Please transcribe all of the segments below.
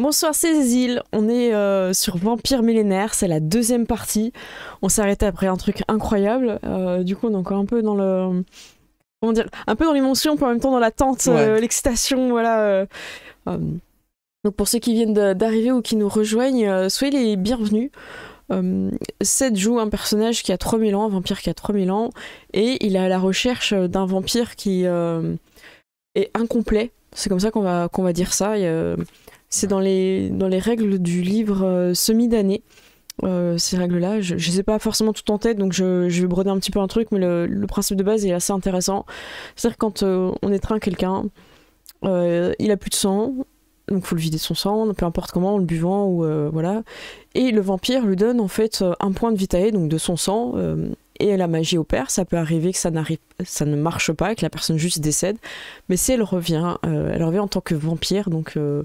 Bonsoir Cécile, on est euh, sur Vampire Millénaire, c'est la deuxième partie. On s'est arrêté après un truc incroyable. Euh, du coup, on est encore un peu dans le. Comment dire Un peu dans l'émotion, puis en même temps dans l'attente, euh, l'excitation, voilà. Donc pour ceux qui viennent d'arriver ou qui nous rejoignent, soyez les bienvenus. Seth joue un personnage qui a 3000 ans, un vampire qui a 3000 ans, et il est à la recherche d'un vampire qui est incomplet. C'est comme ça qu'on va, qu'on va dire ça. C'est dans les, dans les règles du livre euh, semi-d'année. Euh, ces règles-là. Je ne sais pas forcément tout en tête, donc je, vais broder un petit peu un truc, mais le, principe de base est assez intéressant. C'est-à-dire quand euh, on étreint quelqu'un, il a plus de sang, donc faut le vider son sang, peu importe comment, en le buvant ou voilà. Et le vampire lui donne en fait un point de vitae, donc de son sang, et la magie opère. Ça peut arriver que ça, ça ne marche pas, que la personne juste décède. Mais si elle revient, euh, elle revient en tant que vampire, donc euh,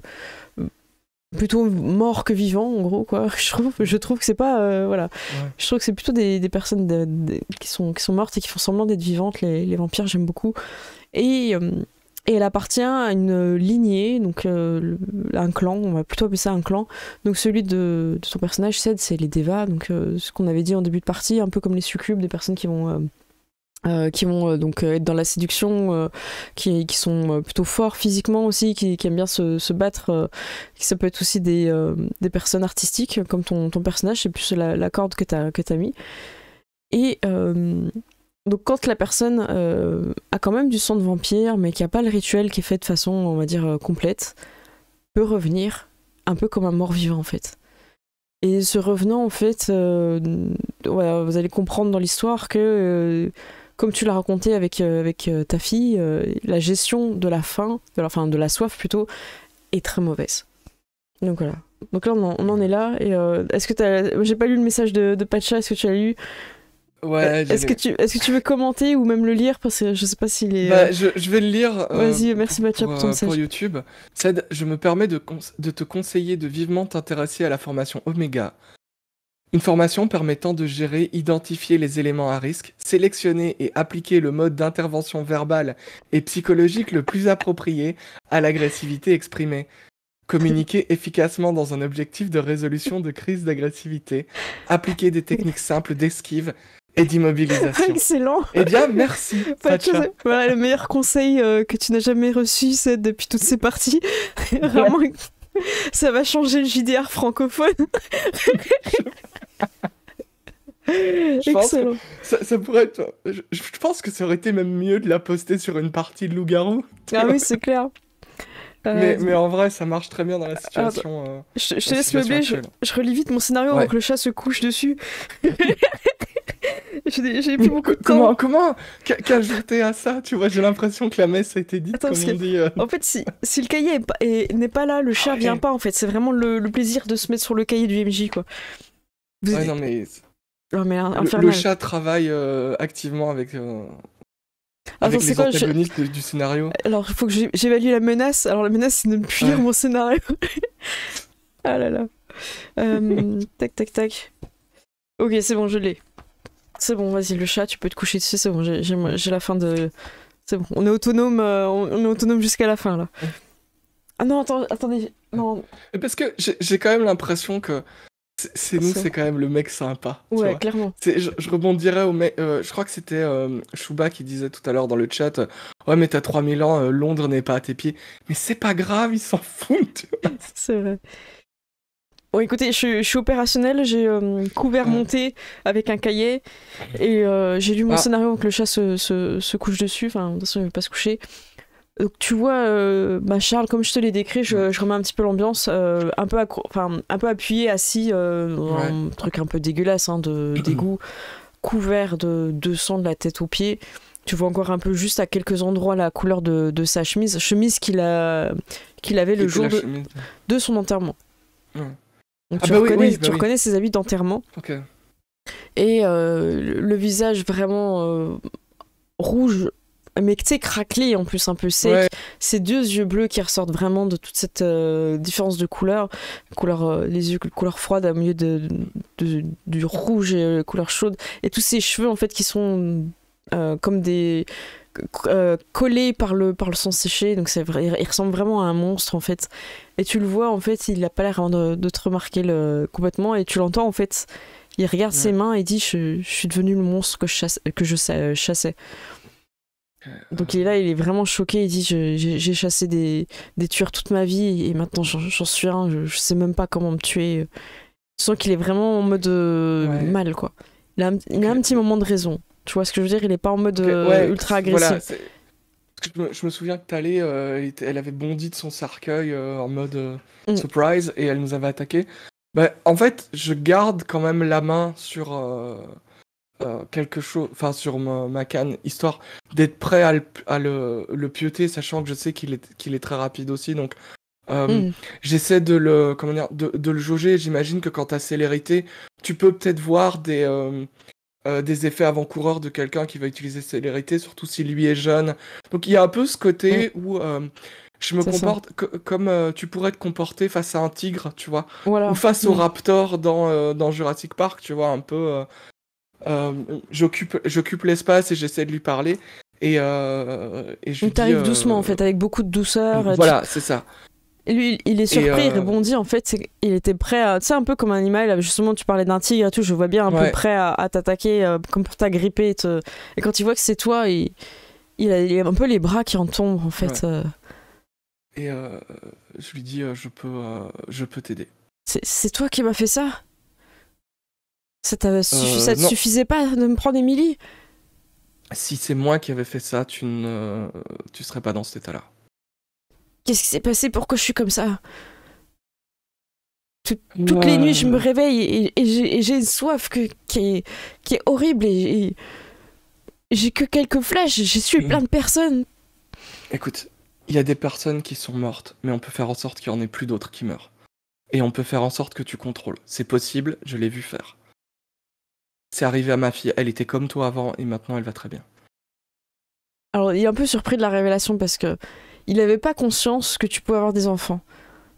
plutôt mort que vivant, en gros, quoi. Je trouve, je trouve que c'est pas. Euh, voilà. Je trouve que c'est plutôt des, personnes qui, sont, qui sont mortes et qui font semblant d'être vivantes, les, les vampires, j'aime beaucoup. Et et elle appartient à une lignée, donc euh, un clan, on va plutôt appeler ça un clan. Donc celui de, ton personnage, c'est les Devas, donc euh, ce qu'on avait dit en début de partie, un peu comme les succubes, des personnes qui vont. Euh, qui vont donc être dans la séduction, qui, sont plutôt forts physiquement aussi, qui, aiment bien se, battre. ça peut être aussi des, personnes artistiques, comme ton, personnage, c'est plus la, corde que tu as mis. Et donc quand la personne euh, a quand même du sang de vampire, mais qui n'a a pas le rituel qui est fait de façon, on va dire, euh, complète, peut revenir un peu comme un mort-vivant en fait. Et ce revenant, en fait, euh, vous allez comprendre dans l'histoire que, comme tu l'as raconté avec, avec ta fille, la gestion de la faim, de la, enfin de la soif plutôt, est très mauvaise. Donc voilà. Donc là, on en, est là. Et est-ce que j'ai pas lu le message de, de Pacha Est-ce que tu as lu euh, est-ce que, tu, veux commenter ou même le lire Parce que je sais pas s'il est. Bah, euh, je, vais le lire. Euh, Vas-y, merci Mathieu pour, ton message. YouTube. je me permets de, te conseiller de vivement t'intéresser à la formation Omega. Une formation permettant de gérer, identifier les éléments à risque, sélectionner et appliquer le mode d'intervention verbale et psychologique le plus approprié à l'agressivité exprimée. Communiquer efficacement dans un objectif de résolution de crise d'agressivité. Appliquer des techniques simples d'esquive et d'immobilisation. Excellent. Et eh bien, merci. voilà, le meilleur conseil euh, que tu n'as jamais reçu, c'est depuis toutes ces parties. Vraiment, ça va changer le JDR francophone. Excellent. ça, pourrait je, pense que ça aurait été même mieux de la poster sur une partie de loup-garou. Ah oui, c'est clair. Euh, mais, en vrai, ça marche très bien dans la situation. Euh, je, je te laisse meubler, je, je, relis vite mon scénario avant que le chat se couche dessus j'ai plus beaucoup de comment, temps. Comment Qu'ajouter à ça Tu vois, j'ai l'impression que la messe a été dite, Attends, comme dit, euh. En fait, si, si le cahier n'est pas, là, le chat ne ah, vient pas, en fait. C'est vraiment le, plaisir de se mettre sur le cahier du MJ, oh, euh, euh, quoi. le, chat travaille activement avec... Avec les du scénario. Alors, il faut que j'évalue la menace. Alors, la menace, c'est de me plus mon scénario. ah là là. tac, tac, tac. Ok, c'est bon, je l'ai. C'est bon, vas-y, le chat, tu peux te coucher dessus, c'est bon, j'ai la fin de. C'est bon, on est autonome, euh, on est autonome jusqu'à la fin là. Ah non, attends, attendez, non. Parce que j'ai quand même l'impression que c'est nous, c'est quand même le mec sympa. Ouais, clairement. Je, je, rebondirais au mec. Euh, je crois que c'était euh, qui disait tout à l'heure dans le chat Ouais, mais t'as 3000 ans, Londres n'est pas à tes pieds. Mais c'est pas grave, ils s'en foutent. c'est vrai. Bon, écoutez, je, suis opérationnel, j'ai euh, couvert monté avec un cahier et euh, j'ai lu mon ah. scénario où que le chat se, se, couche dessus. Enfin, de toute façon, il ne veut pas se coucher. Donc, tu vois, euh, bah, Charles, comme je te l'ai décrit, je, remets un petit peu l'ambiance, un, peu enfin, un peu appuyé, assis, un truc un peu dégueulasse, hein, de dégoût, couvert de, de sang de la tête aux pieds. Tu vois encore un peu juste à quelques endroits la couleur de, sa chemise, chemise qu'il a qu'il avait le jour de, de son enterrement. Ah tu, bah bah reconnais, ses habits d'enterrement. Et euh, le visage vraiment euh, rouge, mais tu sais, craquelé en plus, un peu sec. ces deux yeux bleus qui ressortent vraiment de toute cette euh, différence de couleur. couleur les yeux couleur froide au milieu de, du rouge et couleur chaude. Et tous ces cheveux en fait qui sont comme des euh, collé par le, par le sang séché, donc vrai, il ressemble vraiment à un monstre en fait. Et tu le vois en fait, il n'a pas l'air hein, de, te remarquer complètement, et tu l'entends en fait, il regarde ses mains et dit je, suis devenu le monstre que je, que chassais. Euh, donc il est là, il est vraiment choqué, il dit j'ai chassé des, tueurs toute ma vie et maintenant j'en suis un, je, sais même pas comment me tuer. Tu sens qu'il est vraiment en mode euh, mal quoi. Il il a un petit moment de raison. Tu vois ce que je veux dire Il est pas en mode euh, ultra agressif. je me souviens que Thalé, euh, elle avait bondi de son cercueil euh, en mode mm. surprise et elle nous avait attaqué. Ben bah, en fait, je garde quand même la main sur quelque chose, enfin sur ma, canne, histoire d'être prêt à, le, à sachant que je sais qu'il est, est très rapide aussi. Donc, mm. j'essaie de le, comment dire, de, le jauger. J'imagine que quand as célérité, tu peux peut-être voir des euh, des effets avant-coureurs de quelqu'un qui va utiliser célérité, surtout si lui est jeune. Donc il y a un peu ce côté où euh, je me comporte comme euh, tu pourrais te comporter face à un tigre, tu vois, ou face au mm. raptor dans, dans Jurassic Park, tu vois, un peu. J'occupe l'espace et j'essaie de lui parler. Et, euh, et je arrives doucement en fait, avec beaucoup de douceur. Voilà, c'est ça. Lui, il est surpris, il euh, rebondit. En fait, il était prêt à. Tu sais, un peu comme un animal. Justement, tu parlais d'un tigre et tout. Je vois bien un peu prêt à, t'attaquer, euh, comme pour t'agripper. Et, te... et, quand il voit que c'est toi, il... a, un peu les bras qui en tombent, en fait. Euh. Et je lui dis Je peux, je peux t'aider. C'est toi qui m'as fait ça Ça, ne suffisait pas de me prendre Émilie Si c'est moi qui avais fait ça, tu ne tu serais pas dans cet état-là. Qu'est-ce qui s'est passé Pourquoi je suis comme ça Toutes les nuits, je me réveille et, j'ai une soif qui, est, horrible et, j'ai que quelques flèches, J'ai su mm. plein de personnes. Écoute, il y a des personnes qui sont mortes, mais on peut faire en sorte qu'il n'y en ait plus d'autres qui meurent. Et on peut faire en sorte que tu contrôles. C'est possible, je l'ai vu faire. C'est arrivé à ma fille, elle était comme toi avant et maintenant elle va très bien. Alors, il est un peu surpris de la révélation parce que il n'avait pas conscience que tu pouvais avoir des enfants.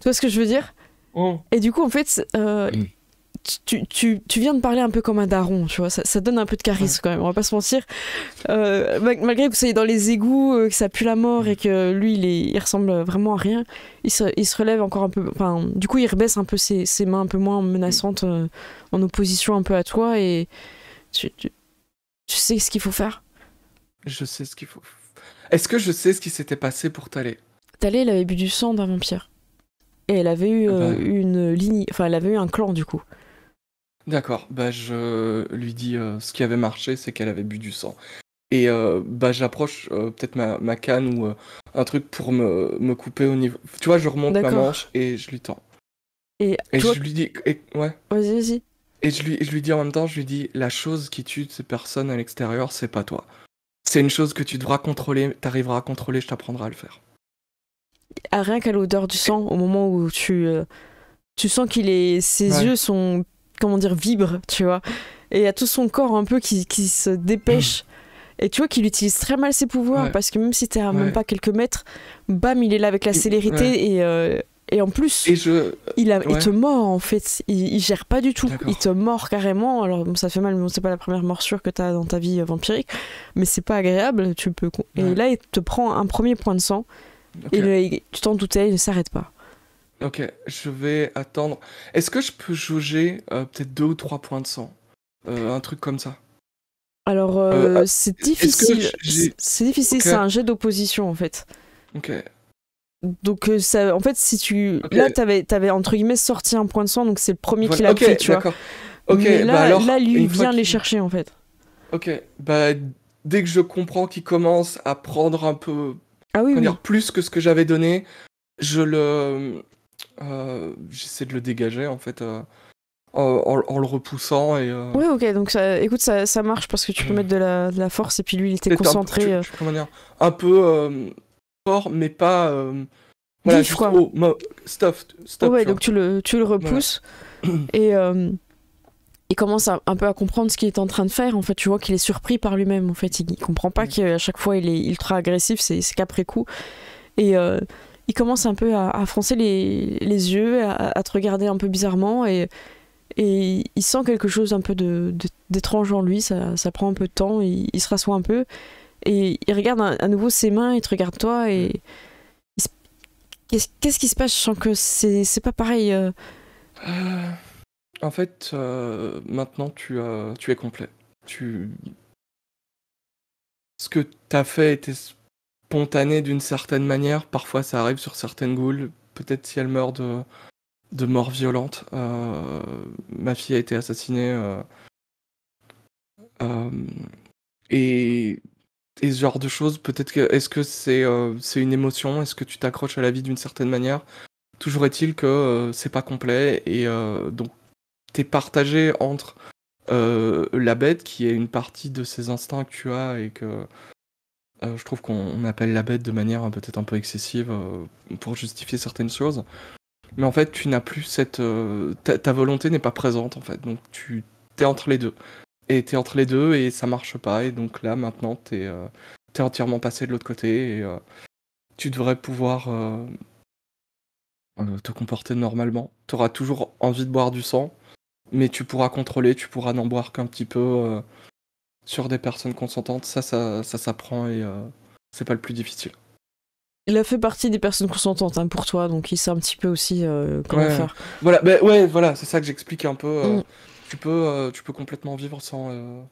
Tu vois ce que je veux dire oh. Et du coup, en fait, euh, mm. tu, viens de parler un peu comme un daron, tu vois. Ça, donne un peu de charisme quand même, on va pas se mentir. Euh, malgré que vous soyez dans les égouts, euh, que ça pue la mort mm. et que lui, il, est, ressemble vraiment à rien, il se, relève encore un peu. du coup, il rebaisse un peu ses, mains un peu moins menaçantes en opposition un peu à toi et tu, tu sais ce qu'il faut faire. Je sais ce qu'il faut faire. Est-ce que je sais ce qui s'était passé pour Talé Talé, elle avait bu du sang d'un vampire. Et elle avait eu ah euh, bah. une ligne, enfin, elle avait eu un clan du coup. D'accord, bah je lui dis euh, ce qui avait marché, c'est qu'elle avait bu du sang. Et euh, bah j'approche peut-être ma, canne ou un truc pour me, couper au niveau. Tu vois, je remonte ma manche et je lui tends. Et, je lui dis. Ouais. Vas-y, vas-y. Et je lui dis en même temps, je lui dis la chose qui tue ces personnes à l'extérieur, c'est pas toi. C'est une chose que tu devras contrôler, tu arriveras à contrôler, je t'apprendrai à le faire. À rien qu'à l'odeur du sang, au moment où tu, euh, tu sens qu'il est, ses yeux sont, comment dire, vibrent, tu vois, et à tout son corps un peu qui, se dépêche. Hmm. Et tu vois qu'il utilise très mal ses pouvoirs parce que même si t'es à même pas quelques mètres, bam, il est là avec la célérité et euh, et en plus, il, il, te mord en fait, il, gère pas du tout, il te mord carrément. Alors ça fait mal, mais c'est pas la première morsure que t'as dans ta vie euh, vampirique, mais c'est pas agréable. Tu peux et là il te prend un premier point de sang et tu t'en doutais, il ne s'arrête pas. Ok, je vais attendre. Est-ce que je peux jauger euh, peut-être deux ou trois points de sang, euh, un truc comme ça Alors c'est difficile, c'est difficile, c'est un jet d'opposition en fait. Ok, donc, euh, ça, en fait, si tu. Là, t'avais, avais, entre guillemets sorti un point de sang, donc c'est le premier qui l'a fait, tu vois. Ok, Mais bah là, alors, là, lui, vient les chercher, en fait. Ok, bah, dès que je comprends qu'il commence à prendre un peu. Ah oui, Dire, plus que ce que j'avais donné, je le. Euh, j'essaie de le dégager, en fait. Euh, en, le repoussant et. Oui, ok, donc ça, écoute, ça, ça marche parce que tu peux mm. mettre de la, de la, force et puis lui il était concentré. un peu mais pas. Euh, voilà, je stop, ouais, donc tu le, tu le repousses. Et. Euh, il commence un peu à comprendre ce qu'il est en train de faire. En fait, tu vois qu'il est surpris par lui-même. En fait, il, comprend pas mm. qu'à chaque fois il est ultra agressif. C'est qu'après coup. Et euh, il commence un peu à, froncer les, yeux, à, te regarder un peu bizarrement et, il sent quelque chose un peu d'étrange en lui, ça, prend un peu de temps, il, il se rassoit un peu et il regarde à nouveau ses mains, il te regarde toi et. Qu'est-ce qui se passe Je sens que c'est pas pareil. Euh. Euh, en fait, euh, maintenant tu, tu es complet. Tu. Ce que t'as fait était spontané d'une certaine manière. Parfois ça arrive sur certaines goules. Peut-être si elle meurt de, de mort violente. ma fille a été assassinée. et et ce genre de choses, peut-être que est-ce que c'est euh, c'est une émotion, est-ce que tu t'accroches à la vie d'une certaine manière. Toujours est-il que euh, c'est pas complet et euh, donc t'es partagé entre la bête qui est une partie de ces instincts que tu as et que je trouve qu'on appelle la bête de manière peut-être un peu excessive pour justifier certaines choses. Mais en fait, tu n'as plus cette ta, ta volonté n'est pas présente en fait, donc tu t'es entre les deux. Et t'es entre les deux et ça marche pas. Et donc là, maintenant, t'es euh, es entièrement passé de l'autre côté et euh, tu devrais pouvoir euh, te comporter normalement. T'auras toujours envie de boire du sang, mais tu pourras contrôler, tu pourras n'en boire qu'un petit peu sur des personnes consentantes. Ça, ça, ça s'apprend et c'est pas le plus difficile. Il a fait partie des personnes consentantes hein, pour toi, donc il sait un petit peu aussi comment faire. Voilà, ben ouais, voilà, c'est ça que j'explique un peu. Mm tu peux, euh, tu peux complètement vivre sans. Euh,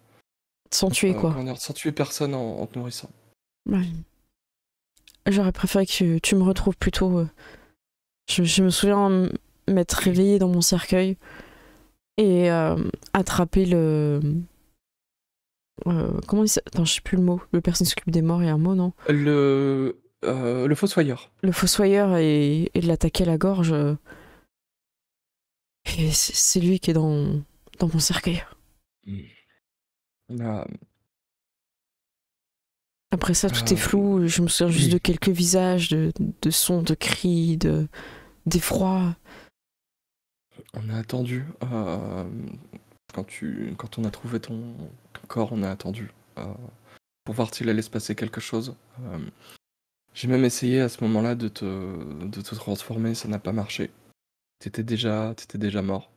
sans tuer euh, quoi. sans tuer personne en, te nourrissant. J'aurais préféré que tu me retrouves plutôt. Je, je, me souviens m'être réveillé dans mon cercueil et attraper le. comment il Attends, je sais plus le mot. Le personne s'occupe des morts, il y a un mot, non Le. le fossoyeur. Le fossoyeur et, et l'attaquer à la gorge. c'est lui qui est dans dans mon cercueil. Hmm. Ah. Après ça, tout est ah. flou. Je me souviens juste de quelques visages, de, sons, de cris, de d'effroi. On a attendu. Euh, quand, tu, quand on a trouvé ton corps, on a attendu euh, pour voir s'il allait se passer quelque chose. Euh, j'ai même essayé à ce moment-là de te, de te transformer, ça n'a pas marché. T'étais déjà, étais déjà mort.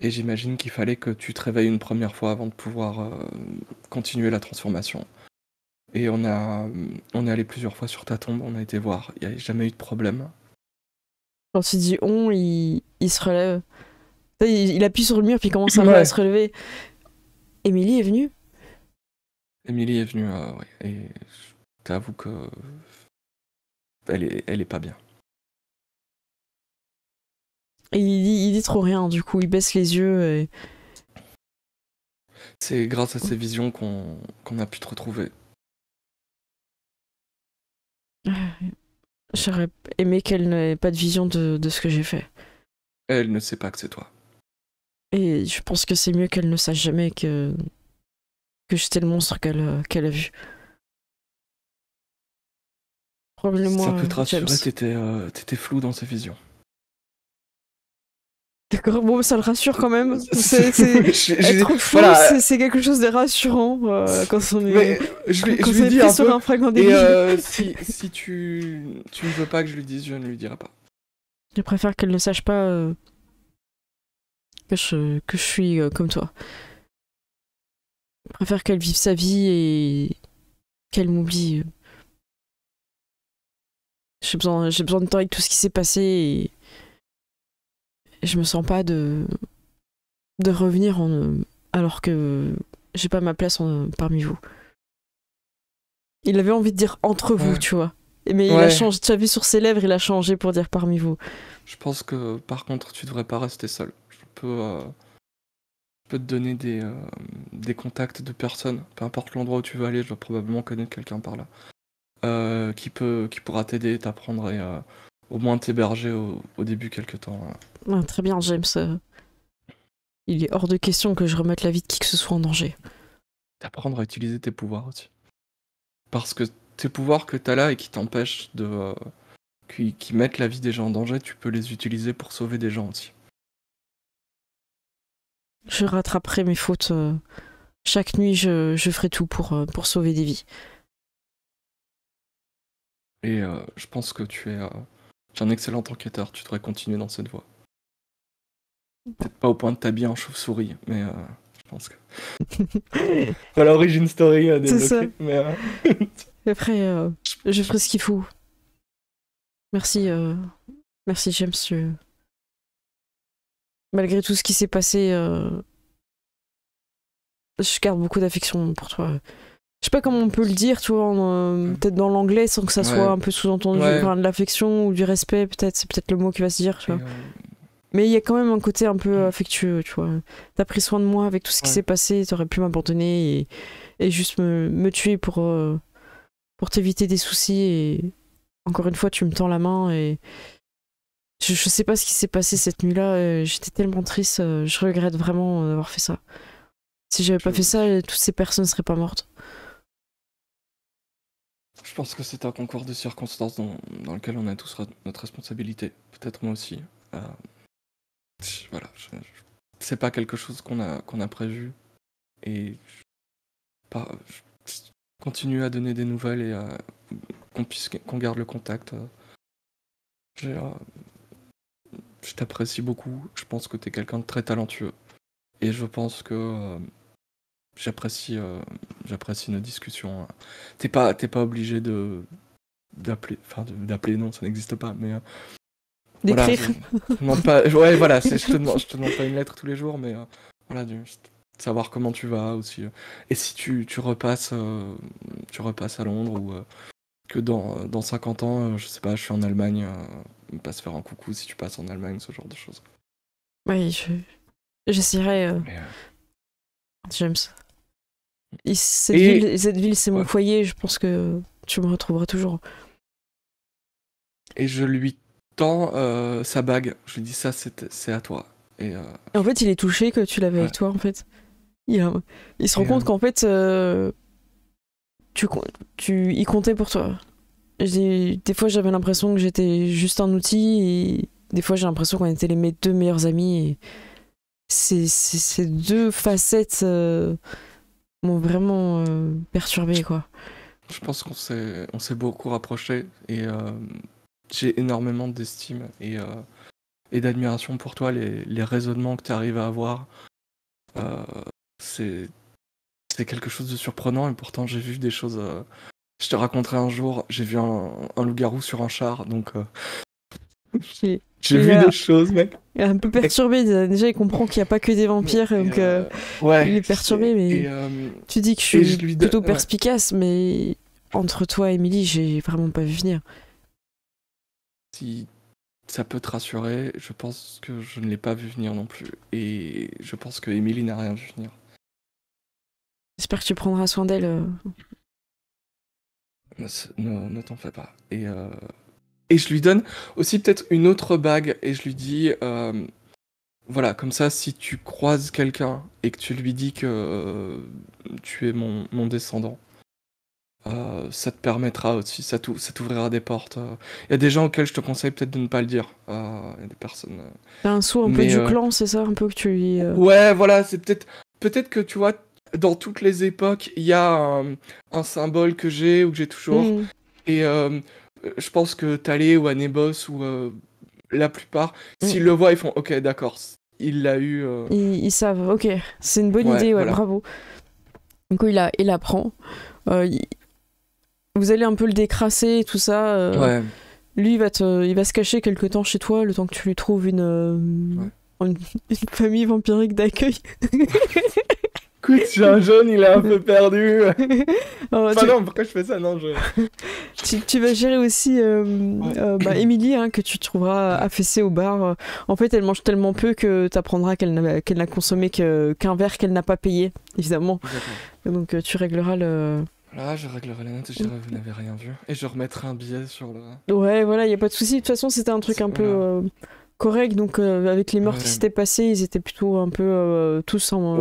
Et j'imagine qu'il fallait que tu te réveilles une première fois avant de pouvoir euh, continuer la transformation. Et on, a, on est allé plusieurs fois sur ta tombe, on a été voir, il n'y a jamais eu de problème. Quand tu dit on, il, se relève. Il, appuie sur le mur puis commence à se relever. Émilie est venue Émilie est venue, euh, oui. Et je t'avoue que. Elle est, elle est pas bien il dit, il dit trop rien, du coup, il baisse les yeux. Et... C'est grâce à ses visions qu'on a pu te retrouver. J'aurais aimé qu'elle n'ait pas de vision de, ce que j'ai fait. Elle ne sait pas que c'est toi. Et je pense que c'est mieux qu'elle ne sache jamais que, que j'étais le monstre qu'elle a vu. Probablement. Ça peut te euh, rassurer, euh, t'étais flou dans ses visions. D'accord, bon, ça le rassure quand même. C'est quelque chose de rassurant euh, quand on est, je je sur un fragment Et euh, si, tu, ne veux pas que je lui dise, je ne lui dirai pas. Je préfère qu'elle ne sache pas euh, que, je, que je suis comme toi. Je préfère qu'elle vive sa vie et qu'elle m'oublie. J'ai besoin, besoin de temps avec tout ce qui s'est passé et je me sens pas de, de revenir en, alors que j'ai pas ma place parmi vous. Il avait envie de dire entre vous, tu vois. Mais il a changé, tu as vu sur ses lèvres, il a changé pour dire parmi vous. Je pense que par contre, tu devrais pas rester seul. Je peux, euh, peux te donner des, euh, des contacts de personnes, peu importe l'endroit où tu veux aller, je dois probablement connaître quelqu'un par là. Euh, qui, peut, qui pourra t'aider, t'apprendre et au moins t'héberger au, au, début quelques temps. Hein. très bien, James. Euh, il est hors de question que je remette la vie de qui que ce soit en danger. D'apprendre à utiliser tes pouvoirs aussi. Parce que tes pouvoirs que t'as là et qui t'empêchent de. Euh, qui, mettent la vie des gens en danger, tu peux les utiliser pour sauver des gens aussi. Je rattraperai mes fautes. Euh. Chaque nuit, je, je, ferai tout pour, pour sauver des vies. Et je pense que tu es tu un excellent enquêteur, tu devrais continuer dans cette voie. Peut-être pas au point de t'habiller en chauve-souris, mais euh, je pense que. voilà, Origin Story euh, C'est Ça. Mais, euh, Après, je ferai ce qu'il faut. Merci, merci James. Malgré tout ce qui s'est passé, je garde beaucoup d'affection pour toi je sais pas comment on peut le dire, tu vois, euh, mm. peut-être dans l'anglais sans que ça soit un peu sous-entendu, de l'affection ou du respect, peut-être, c'est peut-être le mot qui va se dire, tu vois. Euh, Mais il y a quand même un côté un peu mm. affectueux, tu vois. T'as pris soin de moi avec tout ce qui s'est passé, t'aurais pu m'abandonner et, et, juste me, me tuer pour, euh, pour t'éviter des soucis. Et encore une fois, tu me tends la main et. Je, je sais pas ce qui s'est passé cette nuit-là, j'étais tellement triste, je regrette vraiment d'avoir fait ça. Si j'avais pas fait ça, toutes ces personnes seraient pas mortes pense que c'est un concours de circonstances dans, lequel on a tous notre responsabilité. Peut-être moi aussi. Euh, voilà, c'est pas quelque chose qu'on a, qu'on a prévu. Et je, pas, continue à donner des nouvelles et qu'on, puisse, qu'on garde le contact. Euh, je t'apprécie beaucoup. Je pense que t'es quelqu'un de très talentueux. Et je pense que euh, j'apprécie euh, j'apprécie nos discussions. Hein. T'es pas t'es pas obligé de d'appeler enfin d'appeler non ça n'existe pas mais euh, d'écrire. je, pas ouais voilà je te demande je te pas une lettre tous les jours mais euh, voilà savoir comment tu vas aussi et si tu, tu repasses tu repasses à Londres ou que dans, dans 50 ans je sais pas je suis en Allemagne pas se faire un coucou si tu passes en Allemagne ce genre de choses. Oui je j'essaierai James cette, Ville, cette ville, c'est mon foyer, je pense que tu me retrouveras toujours. Et je lui tends euh, sa bague. Je lui dis ça, c'est à toi. Euh, et, en fait, il est touché que tu l'avais avec toi, en fait. Il, il se rend compte euh, qu'en fait, tu, tu y comptais pour toi. Des fois, j'avais l'impression que j'étais juste un outil, et des fois, j'ai l'impression qu'on était les mes deux meilleurs amis. Ces, deux facettes euh, m'ont vraiment euh, perturbé quoi. Je pense qu'on s'est on s'est beaucoup rapproché et euh, j'ai énormément d'estime et, euh, et d'admiration pour toi les, les raisonnements que tu arrives à avoir. c'est c'est quelque chose de surprenant et pourtant j'ai vu des choses je te raconterai un jour, j'ai vu un, un loup-garou sur un char donc Ok. J'ai vu des choses, mec. Il est un peu perturbé. Déjà, il comprend qu'il n'y a pas que des vampires. donc, euh, euh, ouais, il est perturbé. Mais euh, tu dis que je suis plutôt perspicace, mais entre toi et Emily, j'ai vraiment pas vu venir. Si ça peut te rassurer, je pense que je ne l'ai pas vu venir non plus. Et je pense que Emily n'a rien vu venir. J'espère que tu prendras soin d'elle. Ne, t'en fais pas. Et. Et je lui donne aussi peut-être une autre bague et je lui dis euh, voilà, comme ça, si tu croises quelqu'un et que tu lui dis que euh, tu es mon, mon descendant, euh, ça te permettra aussi, ça t'ouvrira des portes. Il y a des gens auxquels je te conseille peut-être de ne pas le dire. Il y a des personnes. T'as un saut un peu du clan, c'est ça Un peu que tu lui. Ouais, voilà, c'est peut-être. Peut-être que tu vois, dans toutes les époques, il y a un, un symbole que j'ai ou que j'ai toujours. Mmh. Et euh, je pense que Talé ou Anebos ou euh, la plupart, mm. s'ils le voient, ils font OK, d'accord, il l'a eu. Euh. Ils, savent, OK, c'est une bonne idée, bravo. Du coup, il, il apprend. Vous allez un peu le décrasser, et tout ça. Lui, il va, te, il va se cacher quelque temps chez toi, le temps que tu lui trouves une famille vampirique d'accueil. Écoute, Jean Jaune, il est un peu perdu. non, pourquoi je fais ça Non, je. tu, vas gérer aussi euh, euh bah, hein, que tu trouveras affaissée au bar. En fait, elle mange tellement peu que tu apprendras qu'elle n'a consommé qu'un verre qu'elle n'a pas payé, évidemment. Donc, euh, tu régleras le. Voilà, ah, je réglerai la note, je dirai vous n'avez rien vu. Et je remettrai un billet sur le. Ouais, voilà, il a pas de souci. De toute façon, c'était un truc un peu correct. Donc, euh, avec les morts qui s'étaient passés, ils étaient plutôt un peu euh, tous en,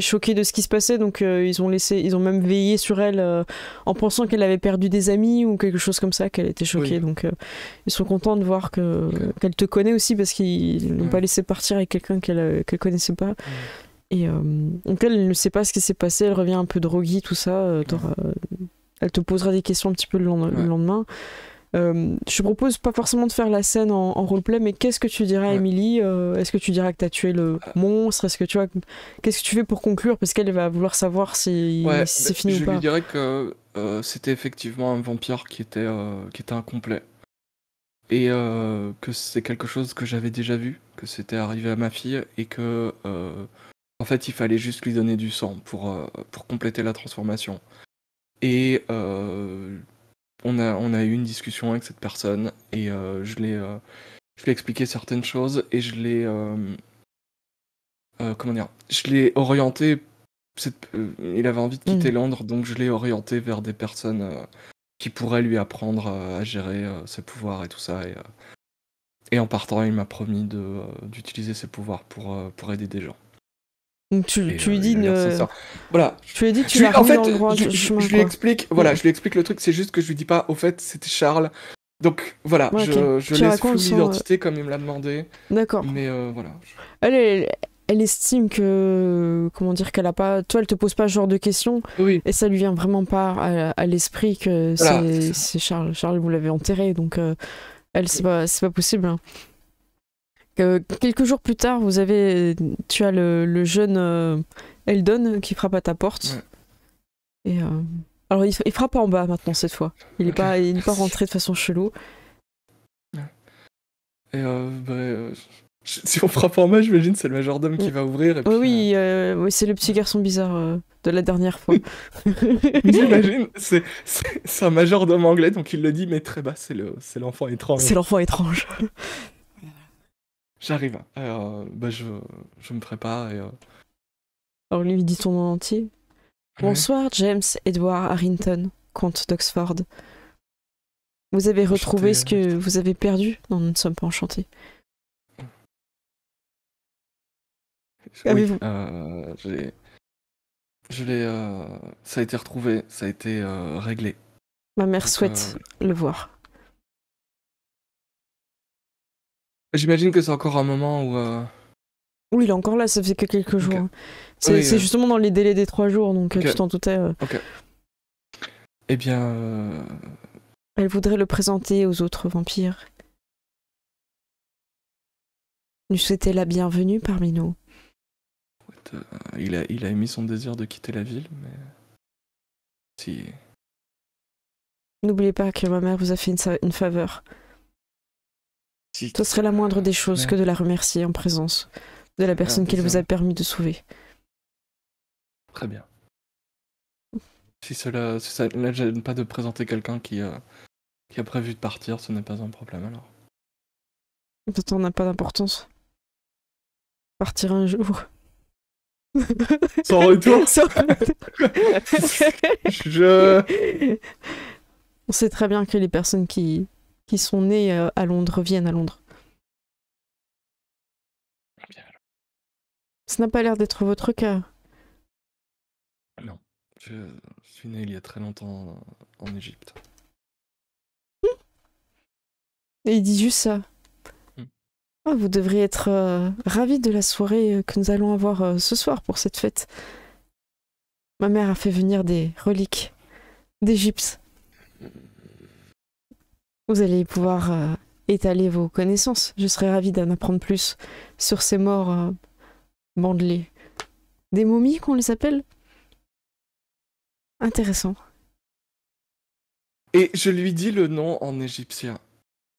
choqués. de ce qui se passait. Donc, euh, ils ont laissé, ils ont même veillé sur elle en pensant qu'elle avait perdu des amis ou quelque chose comme ça, qu'elle était choquée. Donc, ils sont contents de voir qu'elle te connaît aussi parce qu'ils l'ont mm. pas laissé partir avec quelqu'un qu'elle ne connaissait pas. Mm. Et donc, elle ne sait pas ce qui s'est passé. Elle revient un peu droguée, tout ça. Elle te posera des questions un petit peu Le lendemain. Euh, je te propose pas forcément de faire la scène en, roleplay, mais qu'est-ce que tu dirais à Emily euh, Est-ce que tu dirais que t'as tué le euh. monstre Est-ce que tu vois Qu'est-ce que tu fais pour conclure Parce qu'elle va vouloir savoir si, bah, c'est fini ou pas. Je lui dirais que c'était effectivement un vampire qui était, qui était incomplet. Et que c'est quelque chose que j'avais déjà vu, que c'était arrivé à ma fille, et que en fait il fallait juste lui donner du sang pour, pour compléter la transformation. Et on a, on a eu une discussion avec cette personne et euh, je l'ai euh, ai expliqué certaines choses et je l'ai. Euh, comment dire Je l'ai orienté. il avait envie de mm. quitter Londres, donc je l'ai orienté vers des personnes qui pourraient lui apprendre à gérer ses pouvoirs et tout ça. Et, en partant, il m'a promis d'utiliser ses pouvoirs pour, pour aider des gens tu, tu euh, lui dis voilà. Tu lui dis tu l'as en fait, je, lui explique voilà, je lui explique le truc, c'est juste que je lui dis pas au fait, c'était Charles. Donc voilà, je, laisse flou euh, l'identité comme il me l'a demandé. D'accord. Mais euh, voilà. Elle, elle, estime que comment dire qu'elle a pas toi elle te pose pas ce genre de questions oui. et ça lui vient vraiment pas à, l'esprit que c'est Charles Charles vous l'avez enterré donc elle c'est pas c'est pas possible. Hein quelques jours plus tard, vous avez, tu as le, jeune euh, Eldon qui frappe à ta porte. Et euh, alors, il, il, frappe en bas maintenant cette fois. Il n'est pas, il pas rentré de façon chelou. Et euh, bah, si on frappe en bas, j'imagine c'est le majordome qui mm. va ouvrir. oui, oui c'est le petit garçon bizarre de la dernière fois. j'imagine, c'est, un majordome anglais, donc il le dit, mais très bas, c'est, le, c'est l'enfant étrange. C'est l'enfant étrange. J'arrive. Hein. Euh, bah, je, je me prépare et. Euh. Alors lui dit son nom entier. Bonsoir James Edward Harrington, comte d'Oxford. Vous avez retrouvé ce que vous avez perdu Non, nous ne sommes pas enchantés. Oui, euh, je l'ai. Euh, ça a été retrouvé, ça a été réglé. Ma mère souhaite le voir. J'imagine que c'est encore un moment où. Euh, oui, il est encore là, ça fait que quelques jours. Euh, c'est justement dans les délais des trois jours, donc euh, tout tu t'en doutais. Ok. Eh bien. Elle voudrait le présenter aux autres vampires. Lui souhaiter la bienvenue parmi nous. Il a, il a émis son désir de quitter la ville, mais. Si. N'oubliez pas que ma mère vous a fait une, une faveur. Ce serait la moindre des choses que de la remercier en présence de la personne qu'il vous a permis de sauver. Très bien. Si cela, ça ne gêne pas de présenter quelqu'un qui, euh, qui a prévu de partir, ce n'est pas un problème alors. Ça n'a pas d'importance. Partir un jour. Sans retour. Sans... Je. On sait très bien que les personnes qui qui sont nés euh, à Londres, viennent à Londres. Ça n'a pas l'air d'être votre cas. Non. Je suis né il y a très longtemps euh, en Égypte. Hum. Et il dit juste ça. Hum. Ah, vous devriez être euh, ravi de la soirée que nous allons avoir ce soir pour cette fête. Ma mère a fait venir des reliques d'Égypte. Hum vous allez pouvoir euh, étaler vos connaissances. Je serais ravie d'en apprendre plus sur ces morts bandelés. Euh, Des momies qu'on les appelle Intéressant. Et je lui dis le nom en égyptien.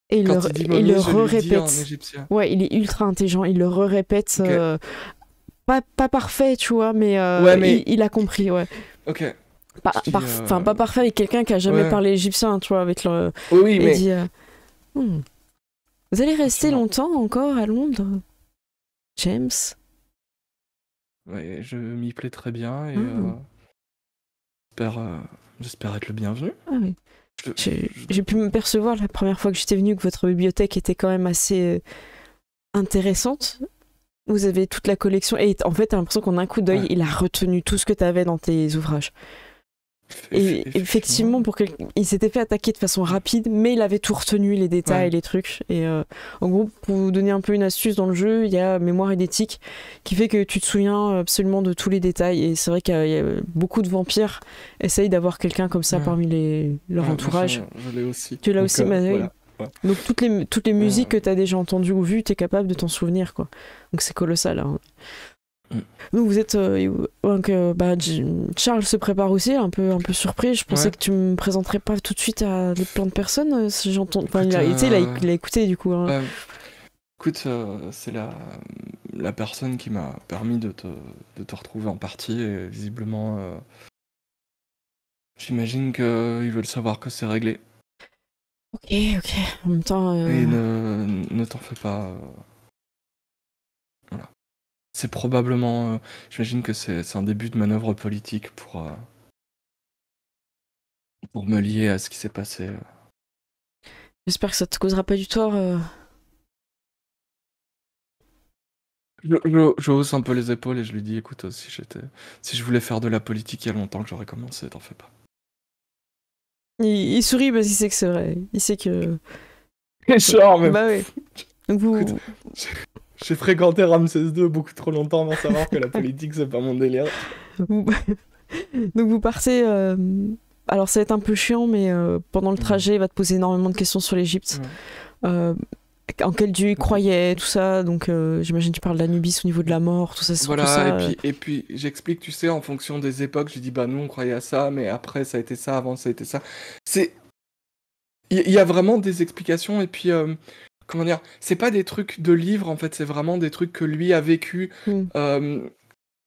Et le, il, le re-répète. Ouais, il est ultra intelligent. Il le répète euh, pas, pas, parfait, tu vois, mais, Il, a compris, ouais. Ok. Euh, enfin, pas parfait avec quelqu'un qui a jamais parlé égyptien, tu vois, avec le. Oui, euh, hmm. Vous allez rester longtemps encore à Londres, James Ouais, je m'y plais très bien et ah. euh, j'espère, être le bienvenu. Ah j'ai pu me percevoir la première fois que j'étais venu que votre bibliothèque était quand même assez intéressante. Vous avez toute la collection et en fait, t'as l'impression qu'en un coup d'œil, il a retenu tout ce que t'avais dans tes ouvrages. Et effectivement, pour qu'il il s'était fait attaquer de façon rapide, mais il avait tout retenu, les détails, et les trucs. Et euh, en gros, pour vous donner un peu une astuce dans le jeu, il y a mémoire éthique qui fait que tu te souviens euh, absolument de tous les détails. Et c'est vrai qu'il y, a beaucoup de vampires essayent d'avoir quelqu'un comme ça parmi les... leur entourage. aussi. Tu l'as aussi, euh, Manuel Donc toutes les, toutes les musiques que tu as déjà entendues ou vues, tu es capable de t'en souvenir. quoi. Donc c'est colossal. Hein. Donc mm. vous êtes euh, euh, bah, Charles se prépare aussi un peu un peu surpris. Je pensais que tu me présenterais pas tout de suite à plein de personnes. j'entends, il, a, écouté du coup. Hein. Bah, écoute, euh, c'est la, la personne qui m'a permis de te, de te retrouver en partie et visiblement, j'imagine qu'ils veulent savoir que c'est réglé. Ok, ok. En même temps. Et ne t'en fais pas. C'est probablement. Euh, j'imagine que c'est un début de manœuvre politique pour, euh, pour me lier à ce qui s'est passé. Euh. J'espère que ça te causera pas du tort. Je, hausse un peu les épaules et je lui dis écoute, si si je voulais faire de la politique il y a longtemps que j'aurais commencé, t'en fais pas. Il, sourit parce qu'il sait que c'est vrai. Il sait que. genre, mais Bah oui. Donc j'ai fréquenté Ramsès II beaucoup trop longtemps avant savoir que la politique, c'est pas mon délire. Donc vous partez. Euh, alors ça va être un peu chiant, mais euh, pendant le trajet, il va te poser énormément de questions sur l'Égypte. Euh, en quel dieu il croyait, tout ça. Donc j'imagine tu parles d'Anubis au niveau de la mort, tout ça. Voilà, tout ça, et puis, j'explique, tu sais, en fonction des époques, je dis, bah nous on croyait à ça, mais après ça a été ça, avant ça a été ça. C'est. Il y, y, a vraiment des explications, et puis comment dire, c'est pas des trucs de livres en fait, c'est vraiment des trucs que lui a vécu hmm. euh,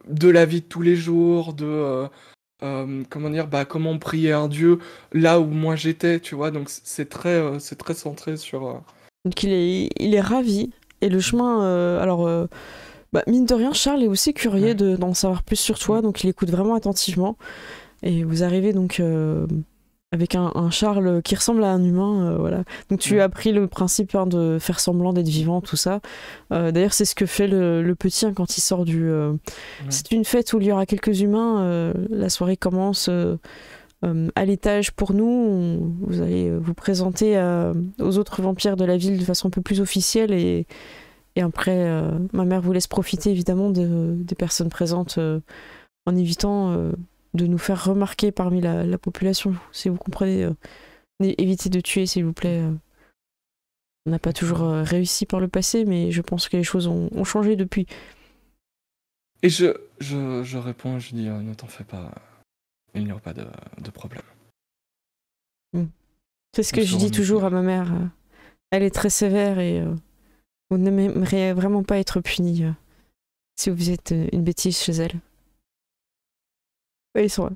de la vie de tous les jours, de euh, euh, comment dire, bah comment prier un Dieu là où moi j'étais, tu vois. Donc c'est très, c'est très centré sur. Donc il est, il est ravi et le chemin, alors. Bah, mine de rien, Charles est aussi curieux de d'en savoir plus sur toi, donc il écoute vraiment attentivement. Et vous arrivez donc avec un, Charles qui ressemble à un humain. Euh, voilà. Donc tu as appris le principe hein, de faire semblant d'être vivant, tout ça. Euh, d'ailleurs, c'est ce que fait le, petit hein, quand il sort du. Euh, c'est une fête où il y aura quelques humains. la soirée commence à l'étage pour nous. vous allez vous présenter aux autres vampires de la ville de façon un peu plus officielle et. après, ma mère vous laisse profiter évidemment des personnes présentes en évitant de nous faire remarquer parmi la, population. Si vous comprenez, euh, évitez de tuer, s'il vous plaît. Euh. On n'a pas toujours euh, réussi par le passé, mais je pense que les choses ont, changé depuis. Et je, je, réponds, je dis, ne t'en fais pas, il n'y aura pas de, problème. Hmm. C'est ce que je dis toujours à ma mère. Elle est très sévère et on vous n'aimeriez vraiment pas être puni si vous êtes une bêtise chez elle. Ouais, ils sont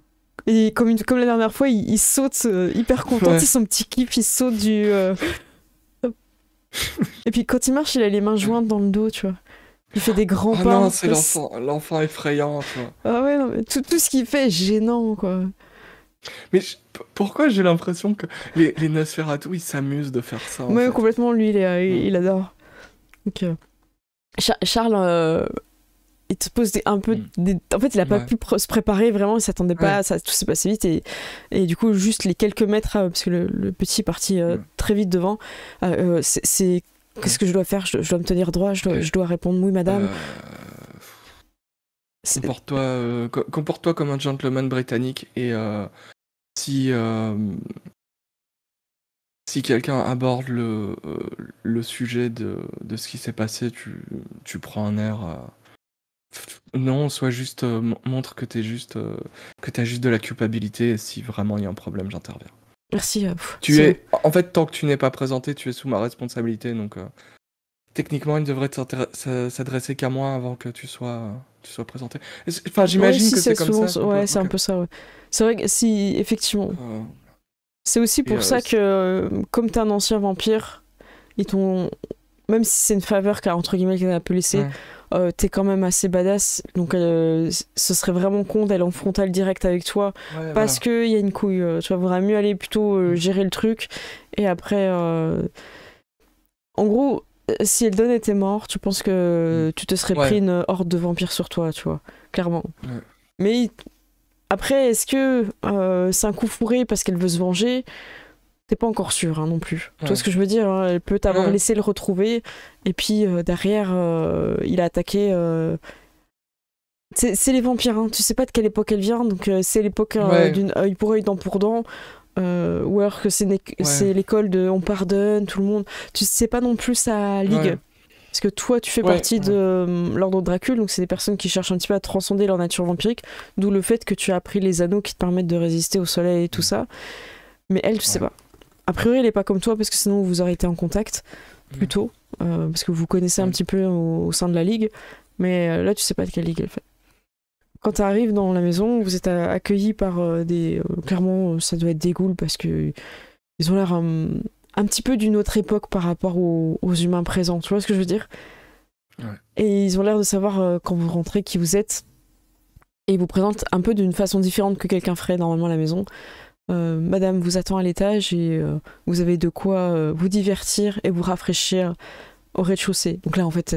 Et comme, comme la dernière fois, il, saute euh, hyper content, ouais. son petit kiff, il saute du. Euh, et puis quand il marche, il a les mains jointes dans le dos, tu vois. Il fait des grands ah pas. non, c'est l'enfant effrayant, quoi Ah ouais, tout, ce qu'il fait est gênant, quoi. Mais pourquoi j'ai l'impression que les, les Nosferatu, ils s'amusent de faire ça Ouais, complètement, lui, il, euh, il, mm. adore. Donc, Charles il te pose un peu. Mm. En fait, il n'a pas pu se préparer vraiment, il s'attendait pas, ça, tout s'est passé vite. Et, et, du coup, juste les quelques mètres, euh, parce que le, petit est parti euh, mm. très vite devant, euh, c'est. Qu'est-ce que je dois faire je, dois me tenir droit, je dois, répondre oui, madame. Comporte-toi toi comme un gentleman britannique et si. Si quelqu'un aborde le, le, sujet de, de ce qui s'est passé, tu, tu prends un air non, soit juste euh, montre que t'es juste euh, que t'as juste de la culpabilité et si vraiment il y a un problème, j'interviens. Merci. Euh, tu es en fait tant que tu n'es pas présenté, tu es sous ma responsabilité donc techniquement, il devrait s'adresser qu'à moi avant que tu sois tu sois présenté. Enfin, j'imagine que c'est comme ça. c'est un peu ça C'est vrai que si effectivement. C'est aussi pour ça que comme t'es un ancien vampire, ils t'ont même si c'est une faveur qu'a entre guillemets qu'elle a pu laisser, euh, t'es quand même assez badass. Donc euh, ce serait vraiment con d'aller en frontal direct avec toi parce que qu'il y a une couille. Euh, tu il vaudrait mieux aller plutôt mm. gérer le truc. Et après, en gros, si Eldon était mort, tu penses que mm. tu te serais pris une horde de vampires sur toi, tu vois, clairement. Mais après, est-ce que c'est un coup fourré parce qu'elle veut se venger t'es pas encore sûr hein, non plus. Tout Tu vois ce que je veux dire hein, Elle peut t'avoir laissé le retrouver, et puis euh, derrière, euh, il a attaqué. Euh, c'est les vampires, hein. tu sais pas de quelle époque elle vient, donc c'est l'époque d'une œil pour œil, dent pour dent. ou alors que c'est l'école de on pardonne tout le monde. Tu sais pas non plus sa ligue. Parce que toi, tu fais partie de l'ordre de Dracul, donc c'est des personnes qui cherchent un petit peu à transcender leur nature vampirique, d'où le fait que tu as pris les anneaux qui te permettent de résister au soleil et tout mmh. ça. Mais elle, tu sais pas a priori, il n'est pas comme toi parce que sinon vous auriez été en contact mm. plus tôt, euh, parce que vous connaissez un petit peu au, sein de la ligue, mais euh, là tu sais pas de quelle ligue elle fait. Quand tu arrives dans la maison, vous êtes accueilli par euh, des. clairement, ça doit être des ghouls parce que ils ont l'air hum, un, petit peu d'une autre époque par rapport aux, humains présents, tu vois ce que je veux dire Et ils ont l'air de savoir quand vous rentrez qui vous êtes. Et ils vous présentent un peu d'une façon différente que quelqu'un ferait normalement à la maison. Euh, madame vous attend à l'étage et euh, vous avez de quoi euh, vous divertir et vous rafraîchir au rez-de-chaussée. Donc là, en fait,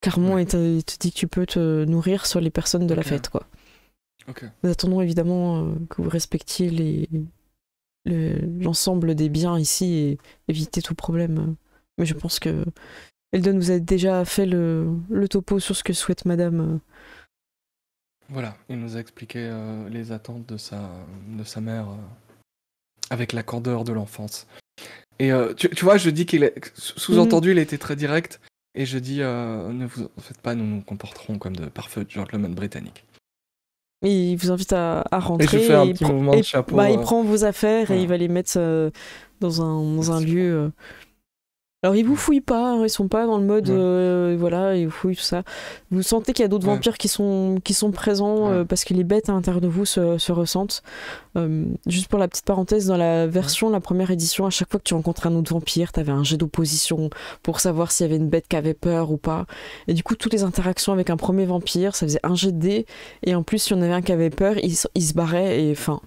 clairement, ouais. te dit que tu peux te nourrir sur les personnes de la fête, quoi. Nous attendons évidemment que vous respectiez l'ensemble des biens ici et éviter tout problème. Mais je pense que Eldon vous a déjà fait le, le topo sur ce que souhaite Madame voilà, il nous a expliqué euh, les attentes de sa, de sa mère euh, avec la candeur de l'enfance. Et euh, tu, tu, vois, je dis qu'il est sous-entendu, mhm. il était très direct. Et je dis, ne vous en faites pas, nous nous comporterons comme de parfaits gentlemen britanniques. il vous invite à, à rentrer. Et il prend vos affaires et il va les mettre dans un, dans un lieu alors ils vous fouillent pas, hein, ils sont pas dans le mode euh, voilà, ils vous fouillent tout ça. Vous sentez qu'il y a d'autres vampires qui sont qui sont présents euh, parce que les bêtes à l'intérieur de vous se, ressentent. Euh, juste pour la petite parenthèse, dans la version, la première édition, à chaque fois que tu rencontres un autre vampire, tu avais un jet d'opposition pour savoir s'il y avait une bête qui avait peur ou pas. Et du coup, toutes les interactions avec un premier vampire, ça faisait un jet de dés. Et en plus, si on avait un qui avait peur, il, il se barrait et enfin.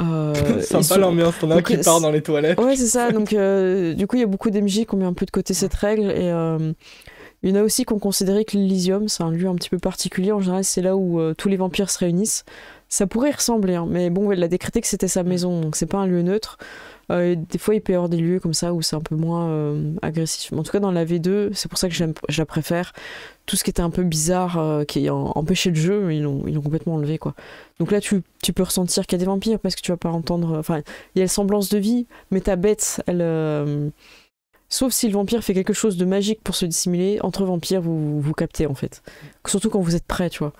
Euh, Sympa l'ambiance, on a un qui euh, part dans les toilettes. Ouais, c'est ça. Donc, euh, du coup, il y a beaucoup d'MJ qui ont mis un peu de côté cette règle. Et euh, il y en a aussi qui ont considéré que l'Elysium, c'est un lieu un petit peu particulier. En général, c'est là où tous les vampires se réunissent. Ça pourrait ressembler, hein, mais bon, elle a décrété que c'était sa maison, donc c'est pas un lieu neutre. Euh, des fois, il peut y avoir des lieux comme ça où c'est un peu moins agressif. Euh, agressif. En tout cas, dans la V2, c'est pour ça que je la préfère. Tout ce qui était un peu bizarre, euh, qui qui empêché le jeu, ils l'ont, complètement enlevé. quoi. Donc là, tu, peux ressentir qu'il y a des vampires parce que tu vas pas entendre. Enfin, il y a une semblance de vie, mais ta bête, elle. Sauf si le vampire fait quelque chose de magique pour se dissimuler, entre vampires, vous vous captez en fait. Surtout quand vous êtes prêt, tu vois.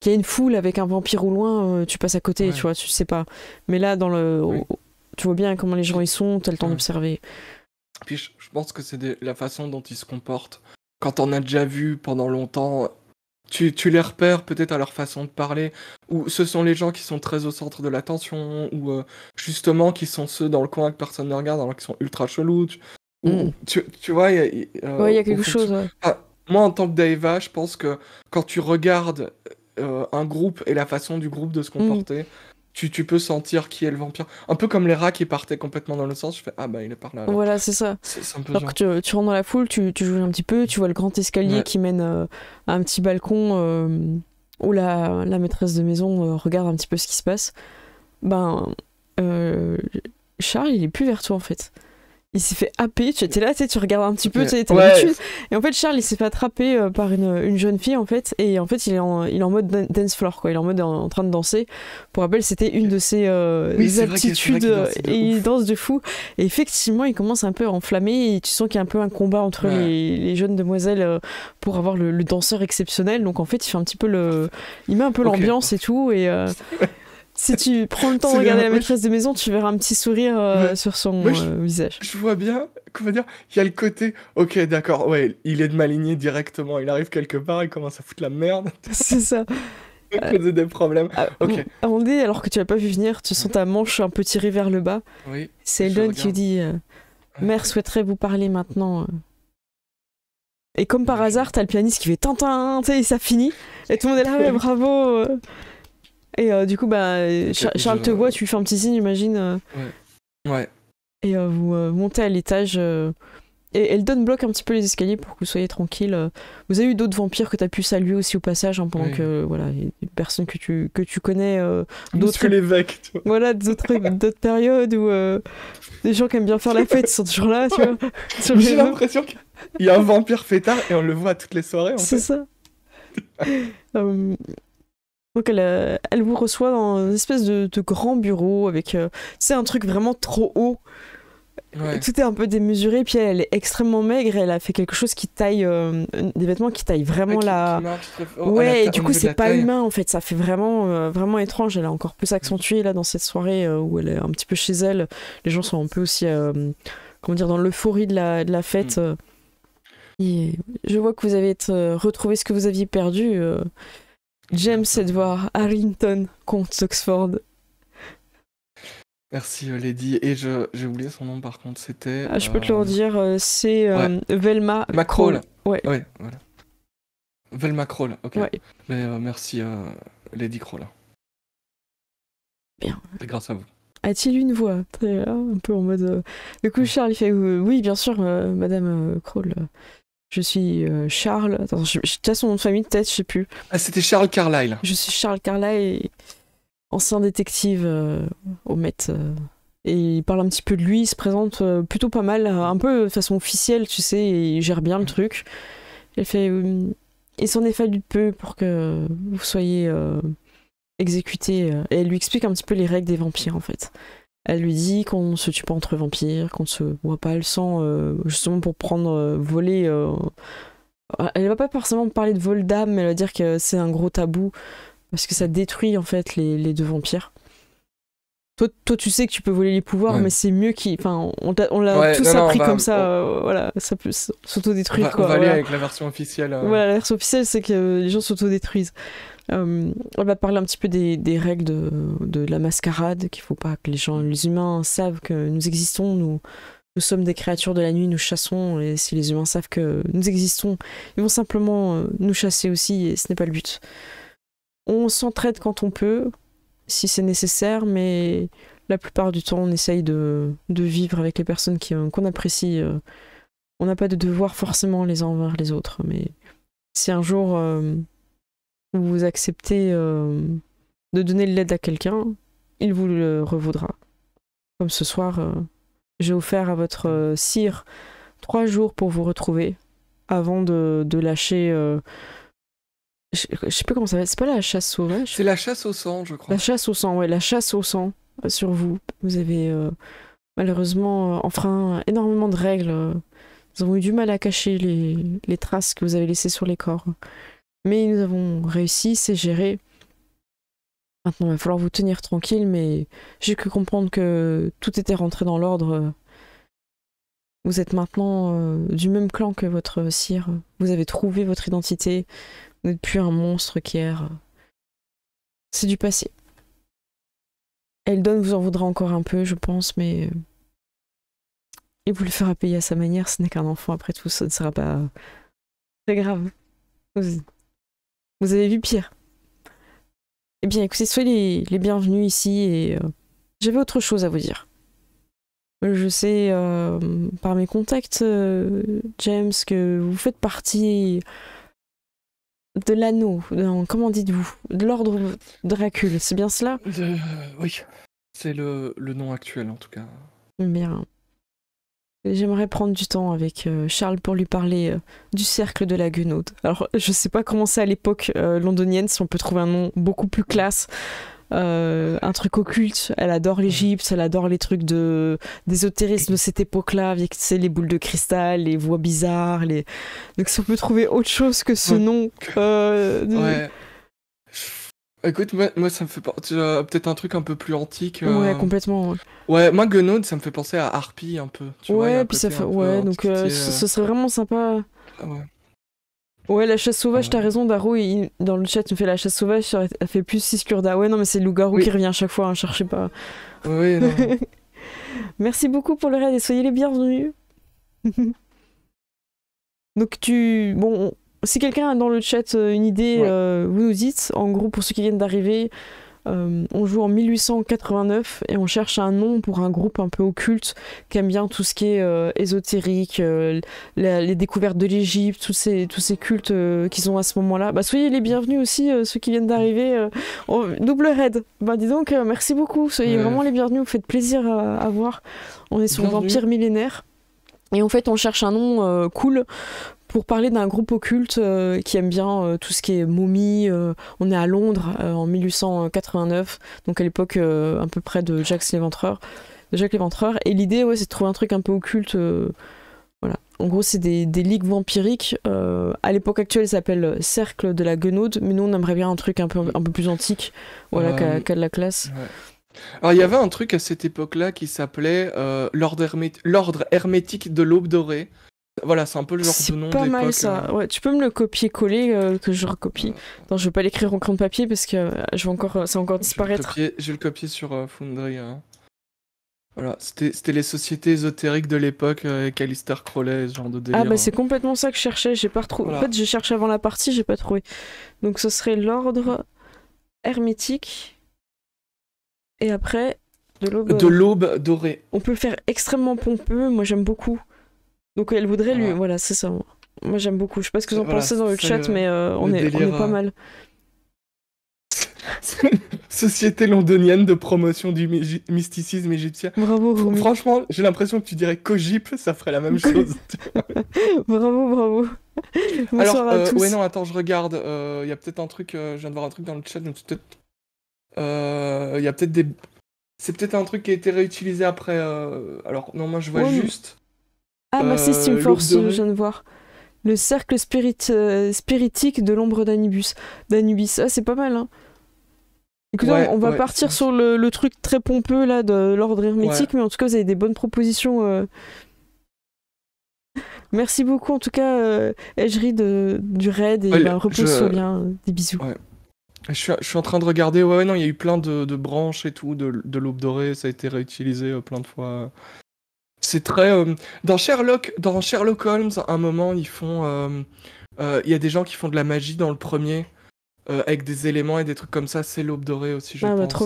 Qu'il y a une foule avec un vampire au loin, tu passes à côté, tu vois, tu sais pas. Mais là, dans le, tu vois bien comment les gens y sont, t'as le temps d'observer. Puis je, pense que c'est la façon dont ils se comportent. Quand on a déjà vu pendant longtemps, tu, les repères peut-être à leur façon de parler, ou ce sont les gens qui sont très au centre de l'attention, ou euh, justement qui sont ceux dans le coin que personne ne regarde alors qu'ils sont ultra chelous. Tu, mm. vois, il y, a, euh, quelque chose. Ah, moi, en tant que Daeva, je pense que quand tu regardes euh, un groupe et la façon du groupe de se mm. comporter, tu, peux sentir qui est le vampire. Un peu comme les rats qui partaient complètement dans le sens, je fais Ah bah il est par là. Voilà, c'est ça. C'est, tu, rentres dans la foule, tu, tu joues un petit peu, tu vois le grand escalier qui mène euh, à un petit balcon euh, où la, la, maîtresse de maison euh, regarde un petit peu ce qui se passe. Ben, Charles, il est plus vers toi en fait il s'est fait happer. Tu étais là, tu, tu regardes un petit peu, tu étais Et en fait, Charles, il s'est fait attraper euh, par une, jeune fille, en fait. Et en fait, il est en, il en mode dance floor, quoi. Il est en mode en, train de danser. Pour rappel, c'était une de ses euh, aptitudes. et il danse de fou. Et effectivement, il commence un peu à enflammer. Et tu sens qu'il y a un peu un combat entre les, jeunes demoiselles euh, pour avoir le, danseur exceptionnel. Donc, en fait, il fait un petit peu le. Il met un peu l'ambiance et tout. Et. Euh, si tu prends le temps de regarder la maîtresse de maison, tu verras un petit sourire euh, sur son euh, visage. Je vois bien, comment dire, il y a le côté, ok, d'accord, ouais, il est de lignée directement, il arrive quelque part, il commence à foutre la merde. C'est ça. Il causer des problèmes. Ah, ok. On dit, alors que tu l'as pas vu venir, tu sens mhm. ta manche un peu tirée vers le bas. Oui. C'est Eldon qui dit euh, Mère souhaiterait vous parler maintenant. Et comme par hasard, t'as le pianiste qui fait Tintin, tu sais, et ça finit. Et tout le monde est là, ah ouais, bravo. Et euh, du coup, bah, Charles te voit, tu lui fais un petit signe, imagine. Euh. Ouais. Et euh, vous montez à l'étage. et elle donne bloque un petit peu les escaliers pour que vous soyez tranquille. Vous avez eu d'autres vampires que tu as pu saluer aussi au passage, en hein, pendant que voilà, des personnes que tu, que tu connais. d'autres l'évêque, tu vois. Voilà, d'autres périodes où des gens qui aiment bien faire la fête sont toujours là, tu vois. J'ai l'impression qu'il y a un vampire fêtard et on le voit à toutes les soirées. C'est ça. Donc euh, elle, vous reçoit dans une espèce de, grand bureau avec... c'est euh, un truc vraiment trop haut. Tout est un peu démesuré, puis elle, est extrêmement maigre, elle a fait quelque chose qui taille, euh, des vêtements qui taillent vraiment la... Oh, ouais, et du coup c'est pas humain en fait, ça fait vraiment, vraiment étrange, elle a encore plus accentuée là dans cette soirée où elle est un petit peu chez elle, les gens sont un peu aussi, comment dire, dans l'euphorie de la, de la fête. Mm. je vois que vous avez retrouvé ce que vous aviez perdu. James Edward Harrington comte Oxford. Merci euh, Lady. Et j'ai oublié son nom par contre, c'était... Ah, je peux te le euh, redire, euh, c'est Velma... Macrawl. Ouais. ouais voilà. Velma Crawl, ok. Mais, merci Lady Kroll. Bien. C'est grâce à vous a-t-il une voix Très, Un peu en mode. Du coup, Charlie il fait Oui, bien sûr, Madame Kroll. Je suis euh, Charles. Attends, je, son nom de famille de tête, je sais plus. Ah, c'était Charles Carlyle. Je suis Charles Carlyle, ancien détective euh, au Met. Euh. et il parle un petit peu de lui, il se présente plutôt pas mal, un peu de façon officielle, tu sais, et il gère bien le truc. Il fait. il s'en est fallu peu pour que vous soyez exécuté. et elle lui explique un petit peu les règles des vampires, en fait. Elle lui dit qu'on ne se tue pas entre vampires, qu'on ne se boit pas le sang, euh, justement pour prendre euh, voler. Euh... Ah, elle va pas forcément parler de vol d'âme, mais elle va dire que c'est un gros tabou, parce que ça détruit en fait les, deux vampires. Toi, toi, tu sais que tu peux voler les pouvoirs, mais c'est mieux qu'ils... Enfin, on, l'a tous appris bah, comme ça. Euh, voilà, ça peut s'autodétruire. On va, aller avec la version officielle. Voilà, la version officielle, c'est que les gens s'autodétruisent. Euh, on va parler un petit peu des, des règles de, de, la mascarade, qu'il ne faut pas que les gens, les humains savent que nous existons, nous, nous sommes des créatures de la nuit, nous chassons, et si les humains savent que nous existons, ils vont simplement euh, nous chasser aussi, et ce n'est pas le but. On s'entraide quand on peut, si c'est nécessaire, mais la plupart du temps, on essaye de, de vivre avec les personnes euh, qu'on apprécie. on n'a pas de devoir forcément les uns envers les autres, mais si un jour vous acceptez euh, de donner l'aide à quelqu'un, il vous le revaudra. Comme ce soir, euh, j'ai offert à votre euh, sire trois jours pour vous retrouver avant de, de lâcher. Je, ne sais pas comment ça s'appelle, c'est pas la chasse sauvage C'est la chasse au sang, je crois. La chasse au sang, ouais, la chasse au sang sur vous. Vous avez malheureusement enfreint énormément de règles. Nous avons eu du mal à cacher les, les traces que vous avez laissées sur les corps. Mais nous avons réussi, c'est géré. Maintenant, il va falloir vous tenir tranquille, mais j'ai cru comprendre que tout était rentré dans l'ordre. Vous êtes maintenant euh, du même clan que votre sire. Vous avez trouvé votre identité. Vous n'êtes plus un monstre qui erre. C'est du passé. Eldon vous en voudra encore un peu, je pense, mais. Il vous le fera payer à sa manière, ce n'est qu'un enfant après tout, ça ne sera pas très grave. Vous avez vu pire. Eh bien, écoutez, soyez les, bienvenus ici et euh, j'avais autre chose à vous dire. Je sais euh, par mes contacts, euh, James, que vous faites partie de l'anneau, comment dites-vous De l'ordre Dracul, c'est bien cela Oui, c'est le, le, nom actuel en tout cas. Bien. J'aimerais prendre du temps avec euh, Charles pour lui parler euh, du cercle de la Guenaude. Alors, je sais pas comment c'est à l'époque euh, londonienne, si on peut trouver un nom beaucoup plus classe. un truc occulte, elle adore mhm. l'Égypte, elle adore les trucs de d'ésotérisme de cette époque-là, avec les boules de cristal, les voix bizarres, les... donc si on peut trouver autre chose que ce nom, ouais. Écoute, moi, ça me fait penser à euh, peut-être un truc un peu plus antique. Euh. Ouais, complètement. ouais. moi ça me fait penser à Harpy un peu. Ouais, puis ça fait... Ouais, donc euh, ce serait vraiment sympa. Ah ouais. Ouais, la chasse sauvage, t'as raison, Daru, dans le chat, tu me fait la chasse sauvage, ça fait plus Siskurda. Ouais, e, non, mais c'est le loup-garou qui revient à chaque fois, ne hein, cherchez pas. ouais, non. Merci beaucoup pour le raid et soyez les bienvenus. Donc tu... Bon, si quelqu'un a dans le chat euh, une idée, euh, vous nous dites. En gros, pour ceux qui viennent d'arriver, euh, on joue en 1889 et on cherche un nom pour un groupe un peu occulte qui aime bien tout ce qui est ésotérique, les découvertes de l'Égypte, tous ces, tous ces cultes qu'ils ont à ce moment-là. Bah, soyez les bienvenus aussi, ceux qui viennent d'arriver. double raid. Bah, dis donc, merci beaucoup. Soyez vraiment les bienvenus. Vous faites plaisir à, voir. On est sur Vampire Millénaire. Et en fait, on cherche un nom cool pour parler d'un groupe occulte euh, qui aime bien euh, tout ce qui est momie. Euh, on est à Londres en 1889, donc à l'époque un peu près de Jacques l'Éventreur. De Jacques Et l'idée, ouais, c'est de trouver un truc un peu occulte. voilà. En gros, c'est des, ligues vampiriques. à l'époque actuelle, ça s'appelle Cercle de la Guenaude, mais nous, on aimerait bien un truc un peu, un peu plus antique, voilà, qu'à de la classe. Alors, il y avait un truc à cette époque-là qui s'appelait L'ordre hermétique de l'aube dorée. Voilà, c'est un peu le genre de nom pas mal ça. Euh. Ouais, tu peux me le copier-coller euh, que je recopie. Non, je vais pas l'écrire en cran de papier parce que euh, je vais encore, ça va encore disparaître. J'ai le copier, sur Foundry. Hein. Voilà, c'était les sociétés ésotériques de l'époque avec Alistair Crowley, ce genre de ah, délire. Ah bah hein. c'est complètement ça que je cherchais, j'ai pas retrouvé. En fait, je cherché avant la partie, j'ai pas trouvé. Donc ce serait l'ordre hermétique et après de l'aube. De l'aube dorée. On peut le faire extrêmement pompeux, moi j'aime beaucoup. Donc elle voudrait ah lui. Voilà, c'est ça. Moi j'aime beaucoup. Je sais pas ce que vous en pensez dans le chat, mais euh, on, est, pas euh, mal. Société londonienne de promotion du mysticisme égyptien. Bravo, Franchement, j'ai l'impression que tu dirais qu'Ogip, ça ferait la même chose. bravo, bravo. Alors, euh, ouais, non, attends, je regarde. Il y a peut-être un truc, je viens de voir un truc dans le chat, donc Il y a peut-être des. C'est peut-être un truc qui a été réutilisé après. Alors, non, moi je vois juste. Ah, merci euh, Steam Force, euh, je viens de voir. Le cercle spirit, euh, spiritique de l'ombre d'Anubis. ah, c'est pas mal, hein. Écoutez, on va partir sur le, truc très pompeux là de l'ordre hermétique, mais en tout cas, vous avez des bonnes propositions. Merci beaucoup, en tout cas, euh, de, du raid, et ben, repose-toi bien. Des bisous. Je suis, je, suis, en train de regarder, ouais, non, il y a eu plein de, branches et tout, de, de l'aube dorée, ça a été réutilisé plein de fois c'est très. Euh, dans, Sherlock, dans Sherlock Holmes, à un moment, ils font. Euh, euh, il y a des gens qui font de la magie dans le premier. avec des éléments et des trucs comme ça, c'est l'aube dorée aussi, je ah, bah, pense.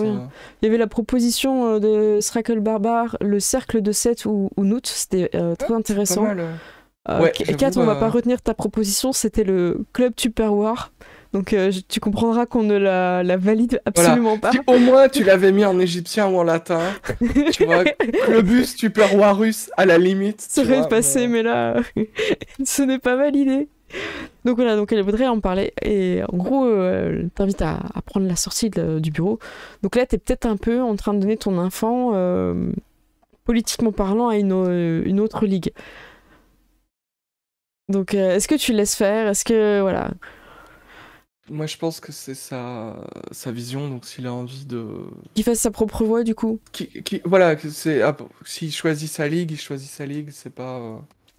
Il y avait la proposition de Srackle Barbar, le cercle de 7 ou, ou c'était ah, très intéressant. Pas mal. 4, on va bah, pas retenir ta proposition, c'était le club Tupperware. Donc euh, tu comprendras qu'on ne la, la, valide absolument pas. au moins tu l'avais mis en égyptien ou en latin, tu vois, le bus tu perds russe à la limite. Ça aurait passé, mais... là, ce n'est pas validé. Donc voilà, donc elle voudrait en parler et en gros, euh, elle t'invite à, prendre la sortie du bureau. Donc là, tu es peut-être un peu en train de donner ton enfant, euh, politiquement parlant, à une, une autre ligue. Donc est-ce que tu laisses faire Est-ce que voilà moi, je pense que c'est sa, sa vision, donc s'il a envie de. Qu'il fasse sa propre voix, du coup. Qui, voilà, c'est, ah, s'il choisit sa ligue, il choisit sa ligue, c'est pas.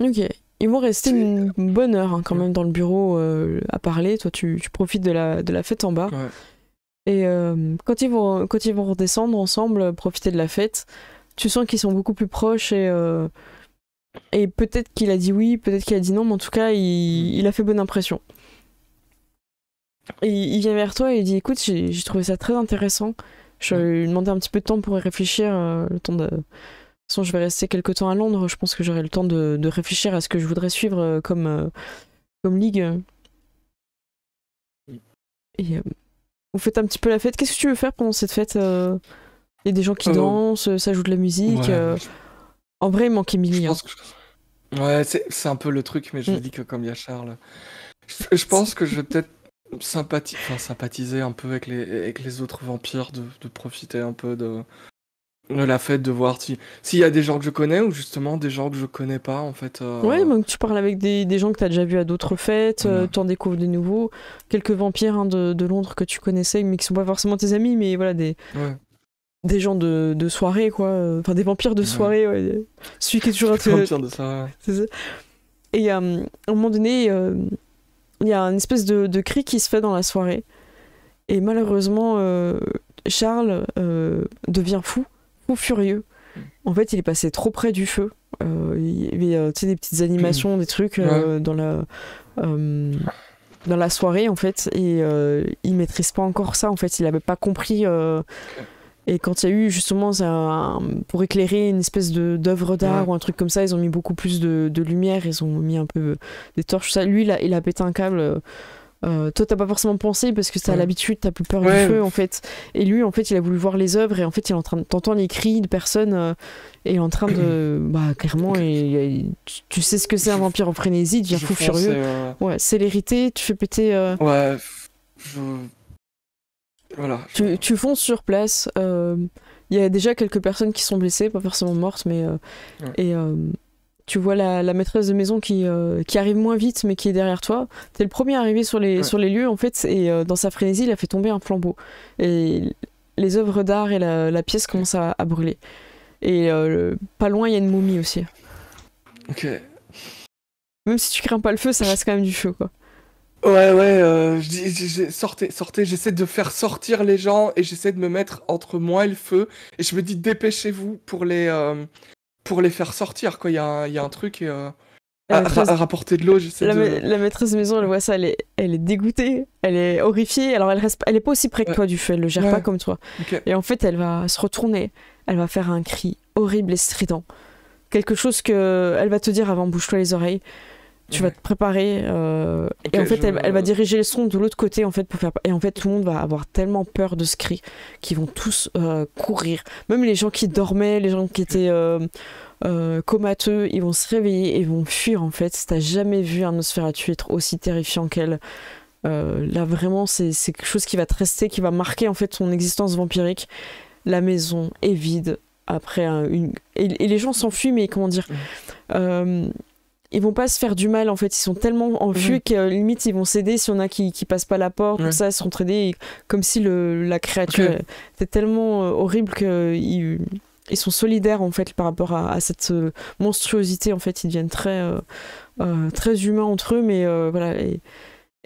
Euh, ok. Ils vont rester une bonne heure hein, quand même dans le bureau euh, à parler. Toi, tu, tu, profites de la, de la fête en bas. Et euh, quand, ils vont, quand ils vont redescendre ensemble, profiter de la fête, tu sens qu'ils sont beaucoup plus proches et. Et peut-être qu'il a dit oui, peut-être qu'il a dit non, mais en tout cas, il, il a fait bonne impression il, vient vers toi et il dit Écoute, j'ai trouvé ça très intéressant. Je lui demander un petit peu de temps pour y réfléchir. Euh, le temps de... je vais rester quelques temps à Londres. Je pense que j'aurai le temps de, réfléchir à ce que je voudrais suivre euh, comme, euh, comme ligue. vous faites un petit peu la fête. Qu'est-ce que tu veux faire pendant cette fête Il y a des gens qui dansent, ça joue de la musique. En vrai, il manque Mimi. Hein. Ouais, c'est un peu le truc, mais je me mm. dis que comme il y a Charles, je pense que je vais peut-être sympathique, sympathiser un peu avec les, autres vampires, de, profiter un peu de, la fête, de voir s'il y a des gens que je connais ou justement des gens que je connais pas en fait. Euh. Ouais, donc tu parles avec des, gens que tu as déjà vu à d'autres fêtes, euh, tu en découvres de nouveaux, quelques vampires hein, de, Londres que tu connaissais mais qui sont pas forcément tes amis, mais voilà des. Des gens de, soirée, quoi. Euh, enfin, des vampires de soirée, ouais. Celui qui est toujours... Des vampires de soirée. Et à un moment donné, il y a une espèce de, cri qui se fait dans la soirée. Et malheureusement, euh, Charles euh, devient fou, fou furieux. Mm. En fait, il est passé trop près du feu. Euh, il y avait des petites animations, des trucs dans, la, dans la soirée, en fait. Et il maîtrise pas encore ça, en fait. Il n'avait pas compris. Et quand il y a eu justement ça, pour éclairer une espèce d'œuvre d'art ou un truc comme ça, ils ont mis beaucoup plus de, de, lumière, ils ont mis un peu euh, des torches. Ça, lui, il a, il a pété un câble. Euh, euh toi, t'as pas forcément pensé parce que t'as l'habitude, t'as plus peur du feu en fait. Et lui, en fait, il a voulu voir les œuvres et en fait, il est en train t'entends les cris de personnes euh, et est en train de, bah, clairement, tu, sais ce que c'est un vampire en frénésie, tu fou furieux. Ouais, célérité, tu fais péter. Ouais. Voilà. Tu, tu fonces sur place. Euh, il y a déjà quelques personnes qui sont blessées, pas forcément mortes, mais. Euh, et euh, tu vois la, maîtresse de maison qui, qui arrive moins vite, mais qui est derrière toi. T'es le premier arrivé sur les, sur les lieux, en fait, et dans sa frénésie, il a fait tomber un flambeau. Et les œuvres d'art et la, pièce commencent à, brûler. Et pas loin, il y a une momie aussi. Ok. Même si tu crains pas le feu, ça reste quand même du feu, quoi. Ouais, ouais, euh, sortez, j'essaie de faire sortir les gens et j'essaie de me mettre entre moi et le feu. Et je me dis, dépêchez-vous pour les euh, pour les faire sortir, quoi. Il y, a un truc. Et, euh, à, rapporter de l'eau, la, maîtresse de maison, elle voit ça, elle est, elle est dégoûtée, elle est horrifiée. Alors, elle, reste, elle est pas aussi près que toi, du feu elle le gère pas comme toi. Et en fait, elle va se retourner, elle va faire un cri horrible et strident. Quelque chose que elle va te dire avant, bouge toi les oreilles tu vas te préparer. Euh, et en fait, elle, va diriger les sons de l'autre côté, en fait, pour faire. Et en fait, tout le monde va avoir tellement peur de ce cri qu'ils vont tous euh, courir. Même les gens qui dormaient, les gens qui étaient euh, comateux, ils vont se réveiller et vont fuir, en fait. Si t'as jamais vu un Nosferatu être aussi terrifiant qu'elle. là vraiment c'est quelque chose qui va te rester, qui va marquer en fait son existence vampirique. La maison est vide après une... et, et, les gens s'enfuient mais comment dire ils vont pas se faire du mal en fait ils sont tellement en vue que euh, limite ils vont s'aider si on a qui, qui passe pas la porte ça ils seront traînés comme si le, la créature était tellement euh, horrible que ils, ils, sont solidaires en fait par rapport à, cette euh, monstruosité en fait ils deviennent très très humains entre eux mais voilà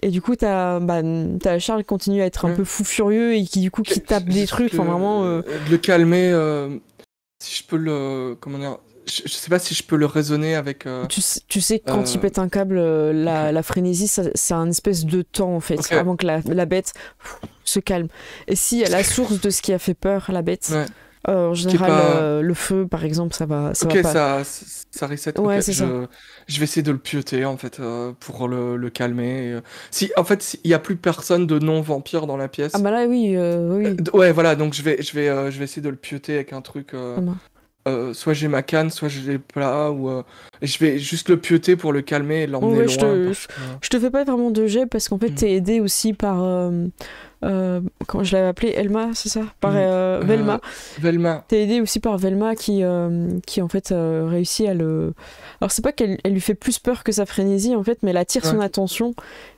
et, du coup t'as bah, as Charles qui continue à être un peu fou furieux et qui du coup qui tape des trucs enfin vraiment le calmer si je peux le comment dire je, sais pas si je peux le raisonner avec. Euh, tu, sais, quand il euh, pète un câble, euh, la, frénésie, c'est un espèce de temps en fait, avant que la, bête se calme. Et si la source de ce qui a fait peur la bête, en général, le feu par exemple, ça va. Ça ok, ça, reset. je, vais essayer de le pioter en fait pour le, calmer. si, en fait, il n'y a plus personne de non-vampire dans la pièce. Ah bah là, oui. oui. ouais, voilà, donc je vais, je, vais, je vais essayer de le pioter avec un truc. Ah, euh, soit j'ai ma canne, soit j'ai les plats, ou euh, je vais juste le pioter pour le calmer et l'emmener loin. Euh, je te, fais pas vraiment de jet parce qu'en fait tu hmm. t'es aidé aussi par quand je l'avais appelé Elma, c'est ça Par hmm. Velma. Velma. T'es aidé aussi par Velma qui qui en fait réussit à le. Alors c'est pas qu'elle lui fait plus peur que sa frénésie en fait, mais elle attire son attention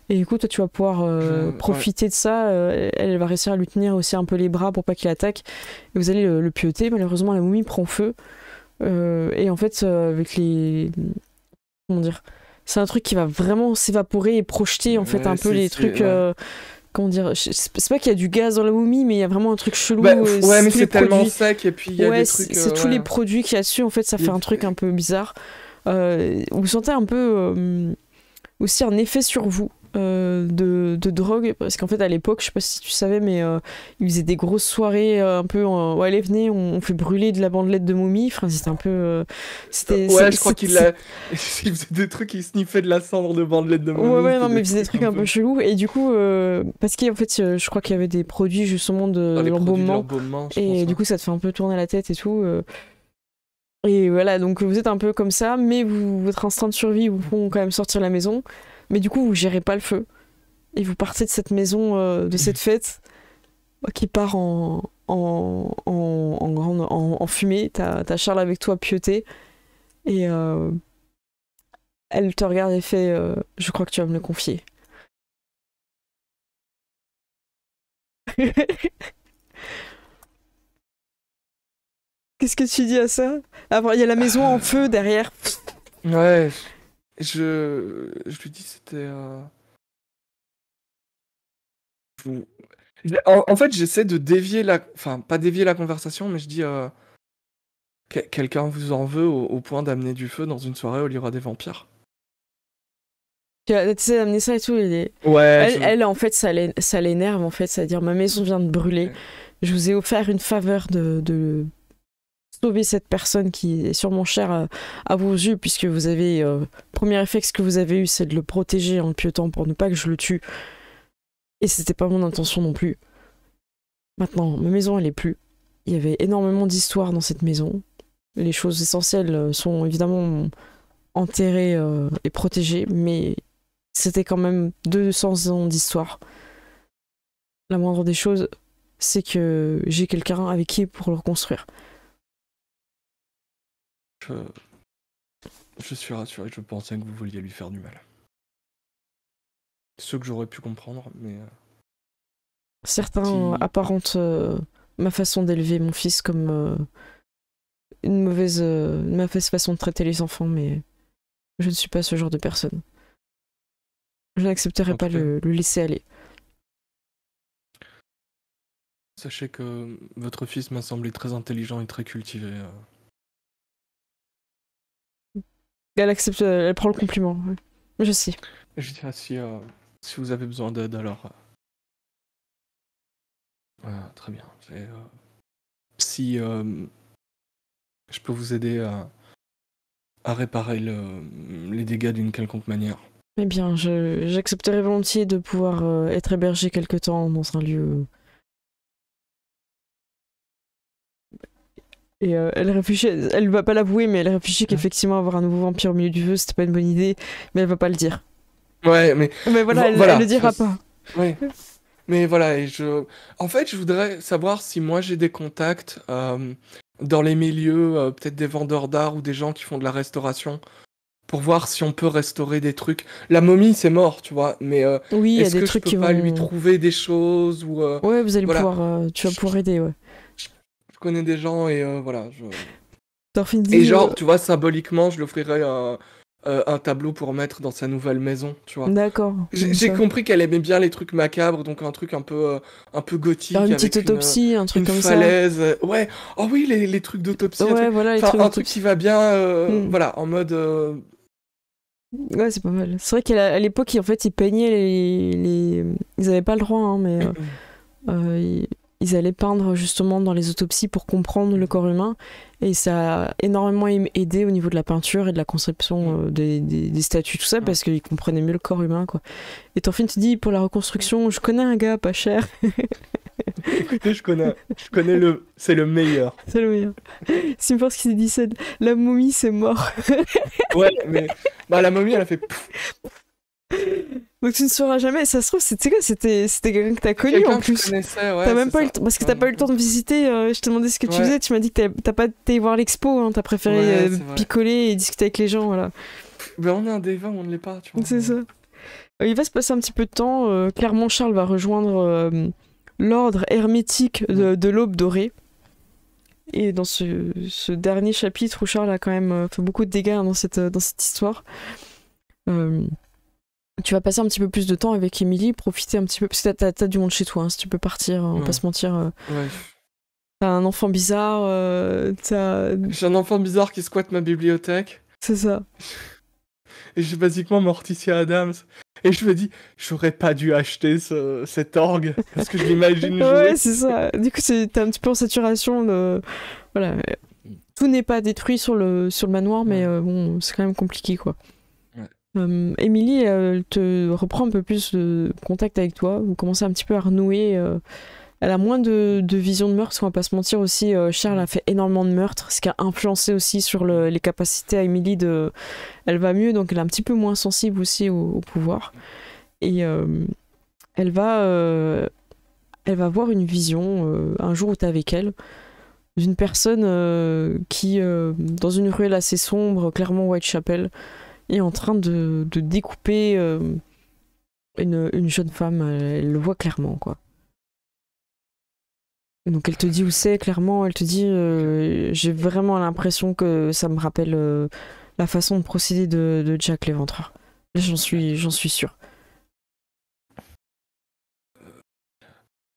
et du coup, toi, tu vas pouvoir euh, profiter de ça. Euh, elle, va réussir à lui tenir aussi un peu les bras pour pas qu'il attaque. Et vous allez le, pioter. Malheureusement, la momie prend feu. Euh, et en fait, avec les. Comment dire C'est un truc qui va vraiment s'évaporer et projeter en fait un peu les trucs. Comment dire C'est pas qu'il y a du gaz dans la momie, mais il y a vraiment un truc chelou. Bah, ouais, mais c'est et puis C'est tous les produits qu'il y a dessus. En fait, ça fait un truc un peu bizarre. vous sentez un peu aussi un effet sur vous euh, de, de, drogue parce qu'en fait à l'époque je sais pas si tu savais mais euh, ils faisaient des grosses soirées euh, un peu ouais allez venez on, fait brûler de la bandelette de momie enfin c'était un peu c'était ouais je crois qu'il des trucs il sniffait de la cendre de bandelette de momie ouais ouais non mais faisait des trucs un peu, et du coup parce qu'en fait je crois qu'il y avait des produits justement de, ah, l'embaumement et du coup ça te fait un peu tourner la tête et tout et voilà donc vous êtes un peu comme ça mais votre instinct de survie vous font quand même sortir la maison mais du coup, vous gérez pas le feu. Et vous partez de cette maison, euh, de cette fête, bah, qui part en, en, en, grande, en, fumée. T'as Charles avec toi, pioté. Et euh, elle te regarde et fait euh, Je crois que tu vas me le confier. Qu'est-ce que tu dis à ça ah, il y a la maison en ah. feu derrière. Ouais je, lui dis, c'était. En, fait, j'essaie de dévier la. Enfin, pas dévier la conversation, mais je dis. Euh, quelqu'un vous en veut au, point d'amener du feu dans une soirée au il y aura des vampires. Tu essayé d'amener ça et tout, elle, en fait, ça l'énerve, en fait, c'est-à-dire ma maison vient de brûler. Je vous ai offert une faveur de, de, sauver cette personne qui est sûrement chère à, vos yeux, puisque vous avez. Euh, premier effet que vous avez eu, c'est de le protéger en le piotant pour ne pas que je le tue. Et c'était pas mon intention non plus. Maintenant, ma maison, elle est plus. Il y avait énormément d'histoires dans cette maison. Les choses essentielles euh, sont évidemment enterrées euh, et protégées, mais c'était quand même 200 ans d'histoire. La moindre des choses, c'est que j'ai quelqu'un avec qui pour le reconstruire. Je... suis rassuré, je pensais que vous vouliez lui faire du mal. Ce que j'aurais pu comprendre, mais. Euh, Certains apparentent euh, ma façon d'élever mon fils comme euh, une, mauvaise, façon de traiter les enfants, mais je ne suis pas ce genre de personne. Je n'accepterai pas le, le laisser aller. Sachez que votre fils m'a semblé très intelligent et très cultivé. Elle accepte, euh, elle prend le compliment. Je sais. Je dirais, si, euh, si vous avez besoin d'aide, alors. Euh, très bien. Si je peux vous aider à, réparer le... les dégâts d'une quelconque manière. Eh bien, j'accepterai volontiers de pouvoir être hébergé quelque temps dans un lieu Et euh, elle réfléchit, elle va pas l'avouer, mais elle réfléchit qu'effectivement avoir un nouveau vampire au milieu du feu, c'était pas une bonne idée, mais elle va pas le dire. Ouais, mais. Mais voilà, elle, voilà. le dira pas. Mais voilà, et je... en fait, je voudrais savoir si moi j'ai des contacts euh, dans les milieux, euh, peut-être des vendeurs d'art ou des gens qui font de la restauration, pour voir si on peut restaurer des trucs. La momie, c'est mort, tu vois, mais oui, est-ce que des je peux pas lui trouver des choses ou Ouais, vous allez pouvoir, tu vas pouvoir aider, ouais je connais des gens et euh, voilà. Je... Et genre, euh, tu vois, symboliquement, je lui offrirais euh, un, tableau pour mettre dans sa nouvelle maison, tu vois. D'accord. J'ai compris qu'elle aimait bien les trucs macabres, donc un truc un peu, un peu gothique. une petite autopsie, un truc une comme falaise. ça. Ouais. Oh oui, les, les trucs d'autopsie. Ouais, un truc, voilà, les trucs un truc qui va bien, hmm. voilà, en mode. Ouais, c'est pas mal. C'est vrai qu'à l'époque, en fait, ils peignaient les, Ils avaient pas le droit, hein, mais. Ils allaient peindre justement dans les autopsies pour comprendre le corps humain et ça a énormément aidé au niveau de la peinture et de la conception euh, des, statues, tout ça, parce qu'ils comprenaient mieux le corps humain. Quoi. Et film te dis pour la reconstruction, je connais un gars pas cher. Écoutez, je connais, je connais le. C'est le meilleur. C'est le meilleur. C'est ce qu'il dit c'est la momie, c'est mort. ouais, mais. Bah, la momie, elle a fait. Donc tu ne sauras jamais. Ça se trouve, c'était quoi C'était quelqu'un que t'as connu en plus. Ouais, t'as même pas parce que t'as pas eu le temps de visiter. Euh, je te demandais ce que tu faisais. Tu m'as dit que t'as pas été voir l'expo. tu hein. T'as préféré euh, picoler et discuter avec les gens. Voilà. Ben, on est un des 20, on ne l'est pas. C'est ça. Euh, il va se passer un petit peu de temps. clairement, Charles va rejoindre l'ordre hermétique de, l'aube dorée. Et dans ce, ce, dernier chapitre où Charles a quand même fait beaucoup de dégâts dans cette, dans cette histoire. Euh, tu vas passer un petit peu plus de temps avec Émilie, profiter un petit peu, parce que t'as, du monde chez toi, hein, si tu peux partir, on va pas se mentir. Euh. Ouais. T'as un enfant bizarre, euh, t'as... J'ai un enfant bizarre qui squatte ma bibliothèque. C'est ça. Et j'ai basiquement Morticia Adams. Et je me dis, j'aurais pas dû acheter cet orgue, parce que je l'imagine ouais, c'est ça. Du coup, t'es un petit peu en saturation. Voilà. Tout n'est pas détruit sur le, sur le manoir, mais euh, bon, c'est quand même compliqué, quoi. Euh, Émilie te reprend un peu plus de contact avec toi. Vous commencez un petit peu à renouer euh, elle a moins de, de, vision de meurtre, on va pas se mentir aussi. Euh, Charles a fait énormément de meurtres, ce qui a influencé aussi sur les capacités à Emily de. Elle va mieux, donc elle est un petit peu moins sensible aussi au, pouvoir. Et elle va. elle va voir une vision un jour où es avec elle d'une personne qui, dans une ruelle assez sombre, clairement Whitechapel, est en train de, de découper euh, une, une, jeune femme. Elle le voit clairement, quoi. Donc elle te dit où c'est, clairement. Elle te dit euh, J'ai vraiment l'impression que ça me rappelle euh, la façon de procéder de, de Jack l'éventreur. J'en suis, j'en suis sûr.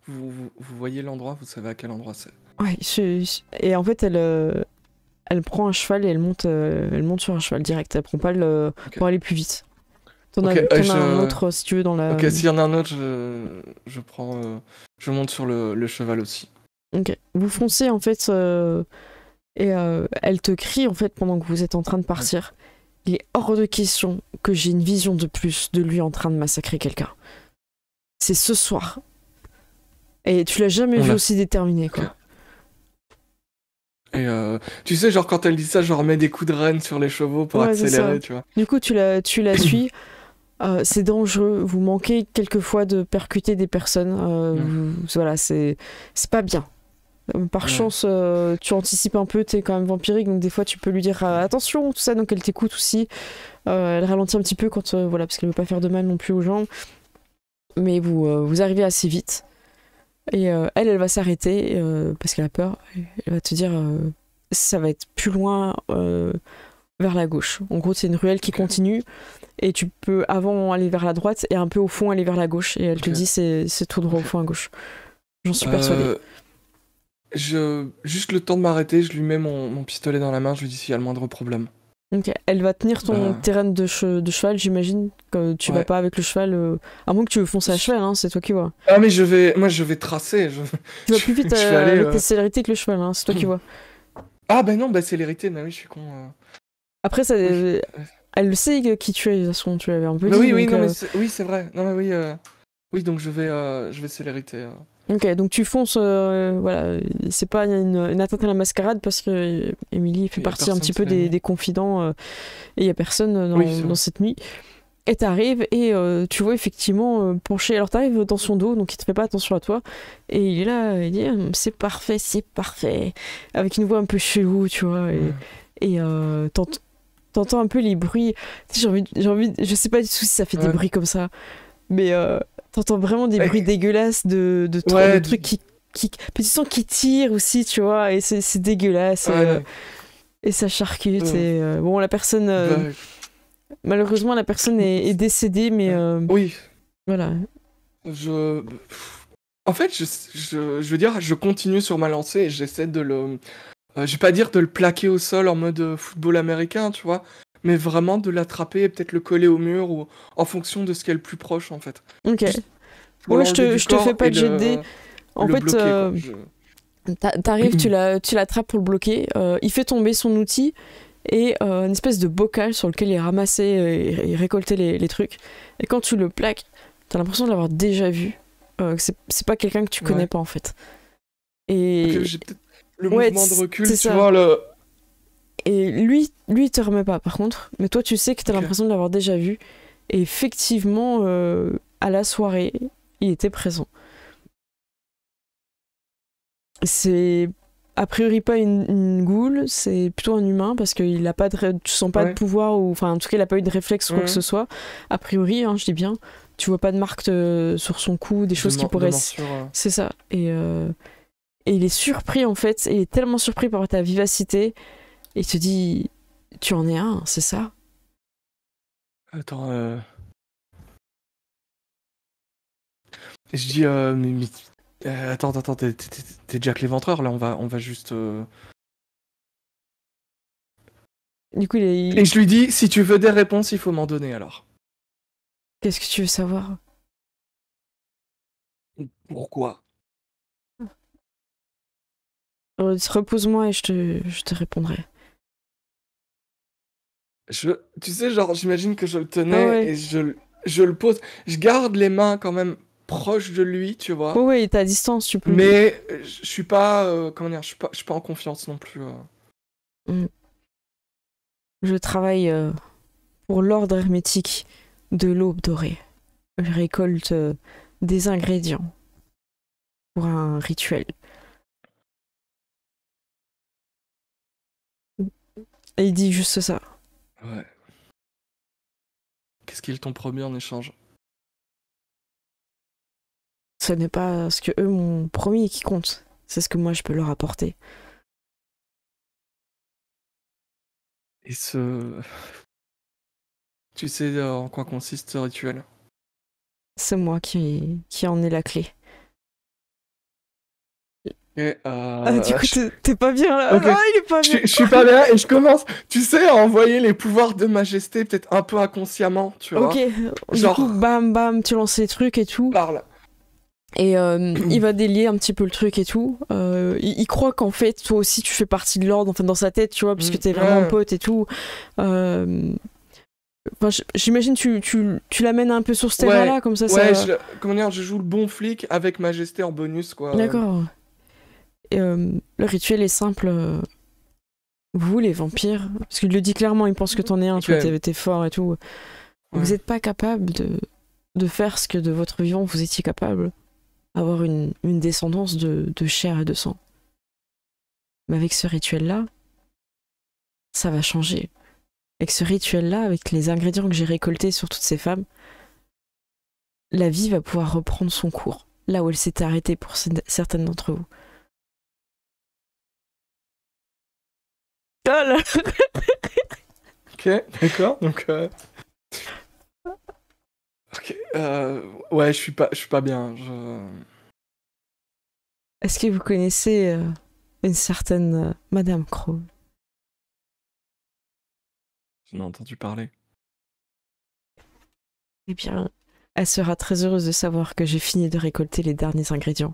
Vous, vous, vous voyez l'endroit, vous savez à quel endroit c'est. Ouais, je... et en fait, elle, elle prend un cheval et elle monte, euh, elle monte sur un cheval direct. Elle prend pas le pour aller plus vite. T'en as, euh, un autre si tu veux dans la. Ok, s'il y en a un autre, je, prends, euh, je monte sur le... cheval aussi. Ok. Vous foncez en fait et elle te crie en fait pendant que vous êtes en train de partir. Il est hors de question que j'ai une vision de plus de lui en train de massacrer quelqu'un. C'est ce soir. Et tu l'as jamais vu aussi déterminé quoi. Et euh, tu sais, genre quand elle dit ça, genre mets des coups de reine sur les chevaux pour accélérer, tu Du coup, tu la, tu la suis. Euh, c'est dangereux. Vous manquez quelquefois de percuter des personnes. Euh, mm. voilà, c'est c'est pas bien. Par chance, tu anticipes un peu, t'es quand même vampirique, donc des fois tu peux lui dire attention, tout ça, donc elle t'écoute aussi. elle ralentit un petit peu quand, voilà, parce qu'elle veut pas faire de mal non plus aux gens. Mais vous, vous arrivez assez vite. Et euh, elle, elle va s'arrêter euh, parce qu'elle a peur. Elle va te dire euh, ça va être plus loin vers la gauche. En gros, c'est une ruelle qui continue et tu peux avant aller vers la droite et un peu au fond aller vers la gauche. Et elle te dit c'est tout droit au fond à gauche. J'en suis persuadé. Je... Juste le temps de m'arrêter, je lui mets mon, pistolet dans la main, je lui dis s'il y a le moindre problème. Donc Elle va tenir ton euh. terrain de, de cheval, j'imagine. Que tu vas pas avec le cheval, euh, à moins que tu veux foncer à cheval, hein, c'est toi qui vois. Ah mais je vais, moi je vais tracer. Tu vas plus vite euh, aller, avec euh. tes que le cheval, hein, c'est toi qui hmm. vois. Ah bah non, bah célérité, bah oui, je suis con. Après elle le elle sait qui tu es de toute façon, tu l'avais un peu bah oui, oui, oui, c'est vrai. Non mais oui, oui donc je vais, je vais célérité. Ok, donc tu fonces, euh, voilà, c'est pas une, une, à la mascarade parce que euh, Émilie fait partie un petit peu des, confidents euh, et il y a personne dans, cette nuit. Et t'arrives et tu vois effectivement pencher. Alors t'arrives dans son dos, donc il te fait pas attention à toi. Et il est là, il dit «Hum, c'est parfait, c'est parfait, avec une voix un peu chelou, tu vois. Et t'entends un peu les bruits. J'ai envie, envie, je sais pas du tout si ça fait des bruits comme ça, mais T'entends vraiment des bruits dégueulasses de, de, trucs qui, qui. son qui tire aussi, tu vois, et c'est dégueulasse. Euh, et ça charcute. Euh, bon, la personne. Euh, malheureusement, la personne est, décédée, mais. oui. Voilà. Je. En fait, je, veux dire, je continue sur ma lancée et j'essaie de le. je vais pas dire de le plaquer au sol en mode football américain, tu vois, mais vraiment de l'attraper et peut-être le coller au mur ou en fonction de ce qui est le plus proche en fait. Ok. Ouais, je te, je te fais pas de GD. Euh, en fait, euh, t'arrives, tu l'attrapes pour le bloquer. Euh, il fait tomber son outil et une espèce de bocal sur lequel il ramassait et, et récoltait les, les, trucs. Et quand tu le plaques, t'as l'impression de l'avoir déjà vu. c'est, pas quelqu'un que tu connais pas en fait. Et. le mouvement de recul, tu vois, le et lui, lui, te remet pas, par contre. Mais toi, tu sais que tu as l'impression de l'avoir déjà vu. Et effectivement, euh, à la soirée, il était présent. C'est a priori pas une, goule, c'est plutôt un humain parce qu'il a pas de, tu sens pas de pouvoir ou enfin en tout cas il a pas eu de réflexe ou quoi que ce soit. A priori, hein, je dis bien, tu vois pas de marque euh, sur son cou, des choses qui pourraient. Euh. C'est ça. Et, et il est surpris en fait, il est tellement surpris par ta vivacité il te dit Tu en es un, c'est ça Attends. Euh... Je dis euh, euh Attends, attends, t'es, déjà t'es Jack l'éventreur, là, on va, on va juste. Euh. Du coup, il Et je lui dis Si tu veux des réponses, il faut m'en donner alors. Qu'est-ce que tu veux savoir Pourquoi euh, Repose-moi et je je te répondrai. Je, tu sais, genre, j'imagine que je le tenais et je, je le pose. Je garde les mains quand même proches de lui, tu vois. Oui, oui, à distance, tu peux. Mais je suis pas, euh, comment dire, je suis pas, je suis pas en confiance non plus. Euh. Mm. Je travaille euh, pour l'ordre hermétique de l'aube dorée. Je récolte des ingrédients pour un rituel. Et il dit juste ça. Ouais. Qu'est-ce qu'ils t'ont promis en échange Ce n'est pas ce que eux m'ont promis qui compte. C'est ce que moi je peux leur apporter. Et ce. Tu sais euh, en quoi consiste ce rituel C'est moi qui, qui en ai la clé. Ah, du euh, coup, t'es pas bien là. Okay. il est pas bien. Je, suis pas bien et je commence, tu sais, à envoyer les pouvoirs de majesté, peut-être un peu inconsciemment, tu vois. Ok, Genre... du coup, bam, bam, tu lances les trucs et tout. Parle. Et euh, il va délier un petit peu le truc et tout. Euh, il, croit qu'en fait, toi aussi, tu fais partie de l'ordre, enfin, dans sa tête, tu vois, puisque mm, t'es vraiment pote et tout. Enfin, J'imagine tu, tu, tu l'amènes un peu sur ce terrain-là, comme ça. ça... Je, comment dire, je joue le bon flic avec Majesté en bonus, quoi. D'accord. Euh, le rituel est simple. Euh, vous, les vampires, parce qu'il le dit clairement, il pense que t'en es un, tu vois, t'es fort et tout. Vous n'êtes pas capables de, faire ce que de votre vivant vous étiez capable. Avoir une, descendance de chair et de sang. Mais avec ce rituel-là, ça va changer. Avec ce rituel-là, avec les ingrédients que j'ai récoltés sur toutes ces femmes, la vie va pouvoir reprendre son cours, là où elle s'est arrêtée pour certaines d'entre vous. ok, d'accord. Donc. Euh. Euh, ouais, je suis pas, je suis pas bien. Est-ce que vous connaissez euh, une certaine Madame Crow J'en ai entendu parler. Eh bien, elle sera très heureuse de savoir que j'ai fini de récolter les derniers ingrédients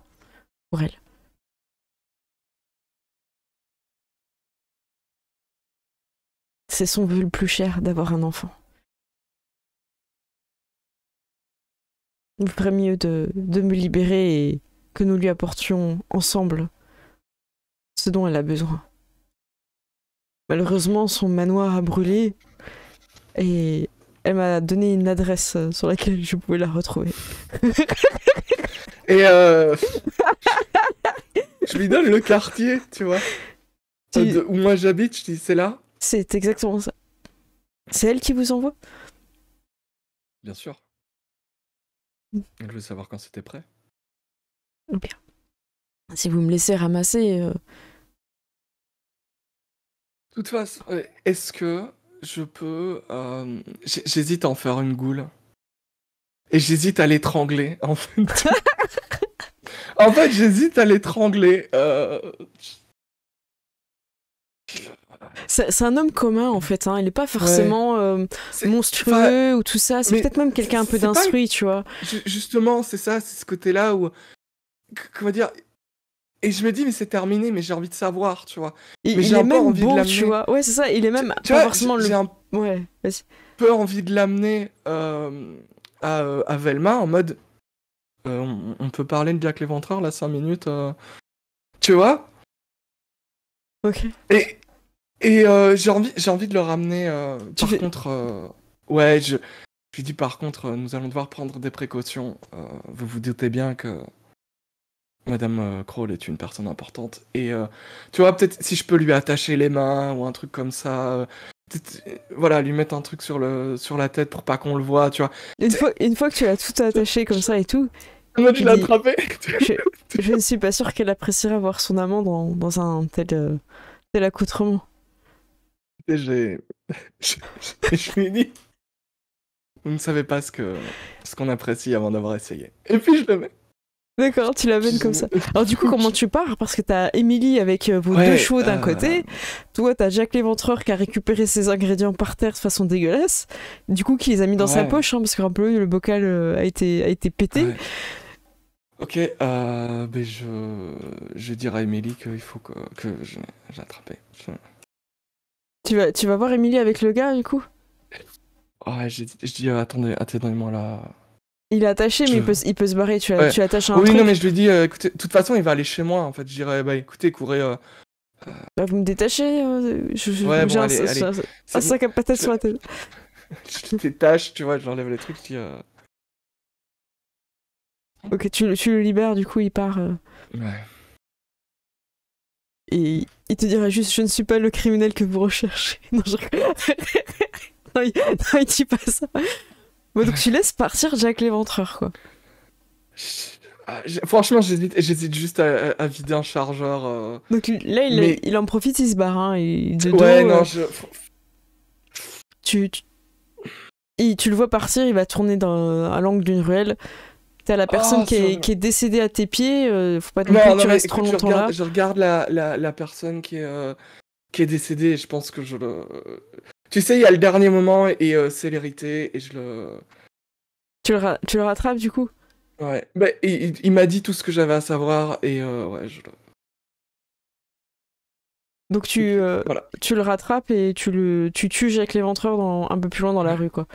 pour elle. C'est son vœu le plus cher d'avoir un enfant. Il ferait mieux de, me libérer et que nous lui apportions ensemble ce dont elle a besoin. Malheureusement, son manoir a brûlé et elle m'a donné une adresse sur laquelle je pouvais la retrouver. et euh, je lui donne le quartier, tu vois. Euh, où moi j'habite, je dis c'est là. C'est exactement ça. C'est elle qui vous envoie Bien sûr. Mm. Je veux savoir quand c'était prêt. Eh bien. Si vous me laissez ramasser. Euh. De toute façon, euh, est-ce que je peux. Euh, j'hésite à en faire une goule. Et j'hésite à l'étrangler, en fait. en fait, j'hésite à l'étrangler. C'est un homme commun en fait, hein. il n'est pas forcément euh, monstrueux ou tout ça, c'est peut-être même quelqu'un un peu d'instruit, tu vois. Justement, c'est ça, c'est ce côté-là où. Comment dire et je me dis, mais c'est terminé, mais j'ai envie de savoir, tu vois. Il, est même envie beau, tu vois. Ouais, c'est ça, il est même tu, vois, forcément le. J'ai un ouais, peu envie de l'amener euh, à, à, Velma en mode. Euh, on, peut parler de Jack l'éventreur là 5 minutes. Tu vois Ok. Et, et euh, j'ai envie, j'ai envie de le ramener. Euh, par contre, euh, ouais, je, je lui dis par contre, nous allons devoir prendre des précautions. vous vous doutez bien que Madame Kroll est une personne importante. Et tu vois, peut-être si je peux lui attacher les mains ou un truc comme ça. Voilà, lui mettre un truc sur, le, sur la tête pour pas qu'on le voit, tu vois. Une fois, une fois que tu l'as tout attaché comme ça et tout, Comment tu l'as attrapé je, ne suis pas sûr qu'elle apprécierait voir son amant dans, dans un tel, tel accoutrement. J'ai. je lui ai Vous ne savez pas ce que ce qu'on apprécie avant d'avoir essayé. Et puis je le mets. D'accord, tu l'amènes comme ça. Alors du coup, comment tu pars Parce que t'as Émilie avec euh, vos deux chevaux d'un euh, côté. Toi, t'as Jacques l'éventreur qui a récupéré ses ingrédients par terre de façon dégueulasse. Du coup, qui les a mis dans sa poche, hein, parce que peu le bocal euh, a été, a été pété. Ok, ben, je, je dirai à Émilie qu'il faut que, que j'attrape. Tu vas, tu vas voir Émilie avec le gars, du coup Ouais, ah, je, dis, attends, euh, attendez, attendez-moi là. Il est attaché, mais il peut, se barrer. Tu, tu attaches un. Oui, non, mais je lui dis, euh, écoutez, de toute façon, il va aller chez moi. En fait, je dirais, bah écoutez, courez. Euh, bah, vous me détachez. Hein, je, ouais, bon, allez, un, allez. sac à je... sur détache, tu vois, je l'enlève le truc. Je dis, Ok, tu, tu, le libères, du coup, il part et il te dira juste je ne suis pas le criminel que vous recherchez. Non, je... il... dit pas ça. donc tu laisses partir Jack l'éventreur quoi. Ah, franchement, j'hésite juste à, vider un chargeur. Euh. Donc là, il, en profite, il se barre. et hein, ouais, non, euh. je. Tu, le vois partir, il va tourner dans, à l'angle d'une ruelle. T'as la oh, personne qui, est, décédée à tes pieds, euh, faut pas te que tu restes trop longtemps je regarde, la, personne euh, qui est, décédée et je pense que je le. Tu sais, il y a le dernier moment et euh, c'est célérité et je le. Tu le, rattrapes du coup Ouais. Bah, il, m'a dit tout ce que j'avais à savoir et ouais, je le. Donc tu, tu le rattrapes et tu le tu tues Jacques l'éventreur un peu plus loin dans la rue quoi.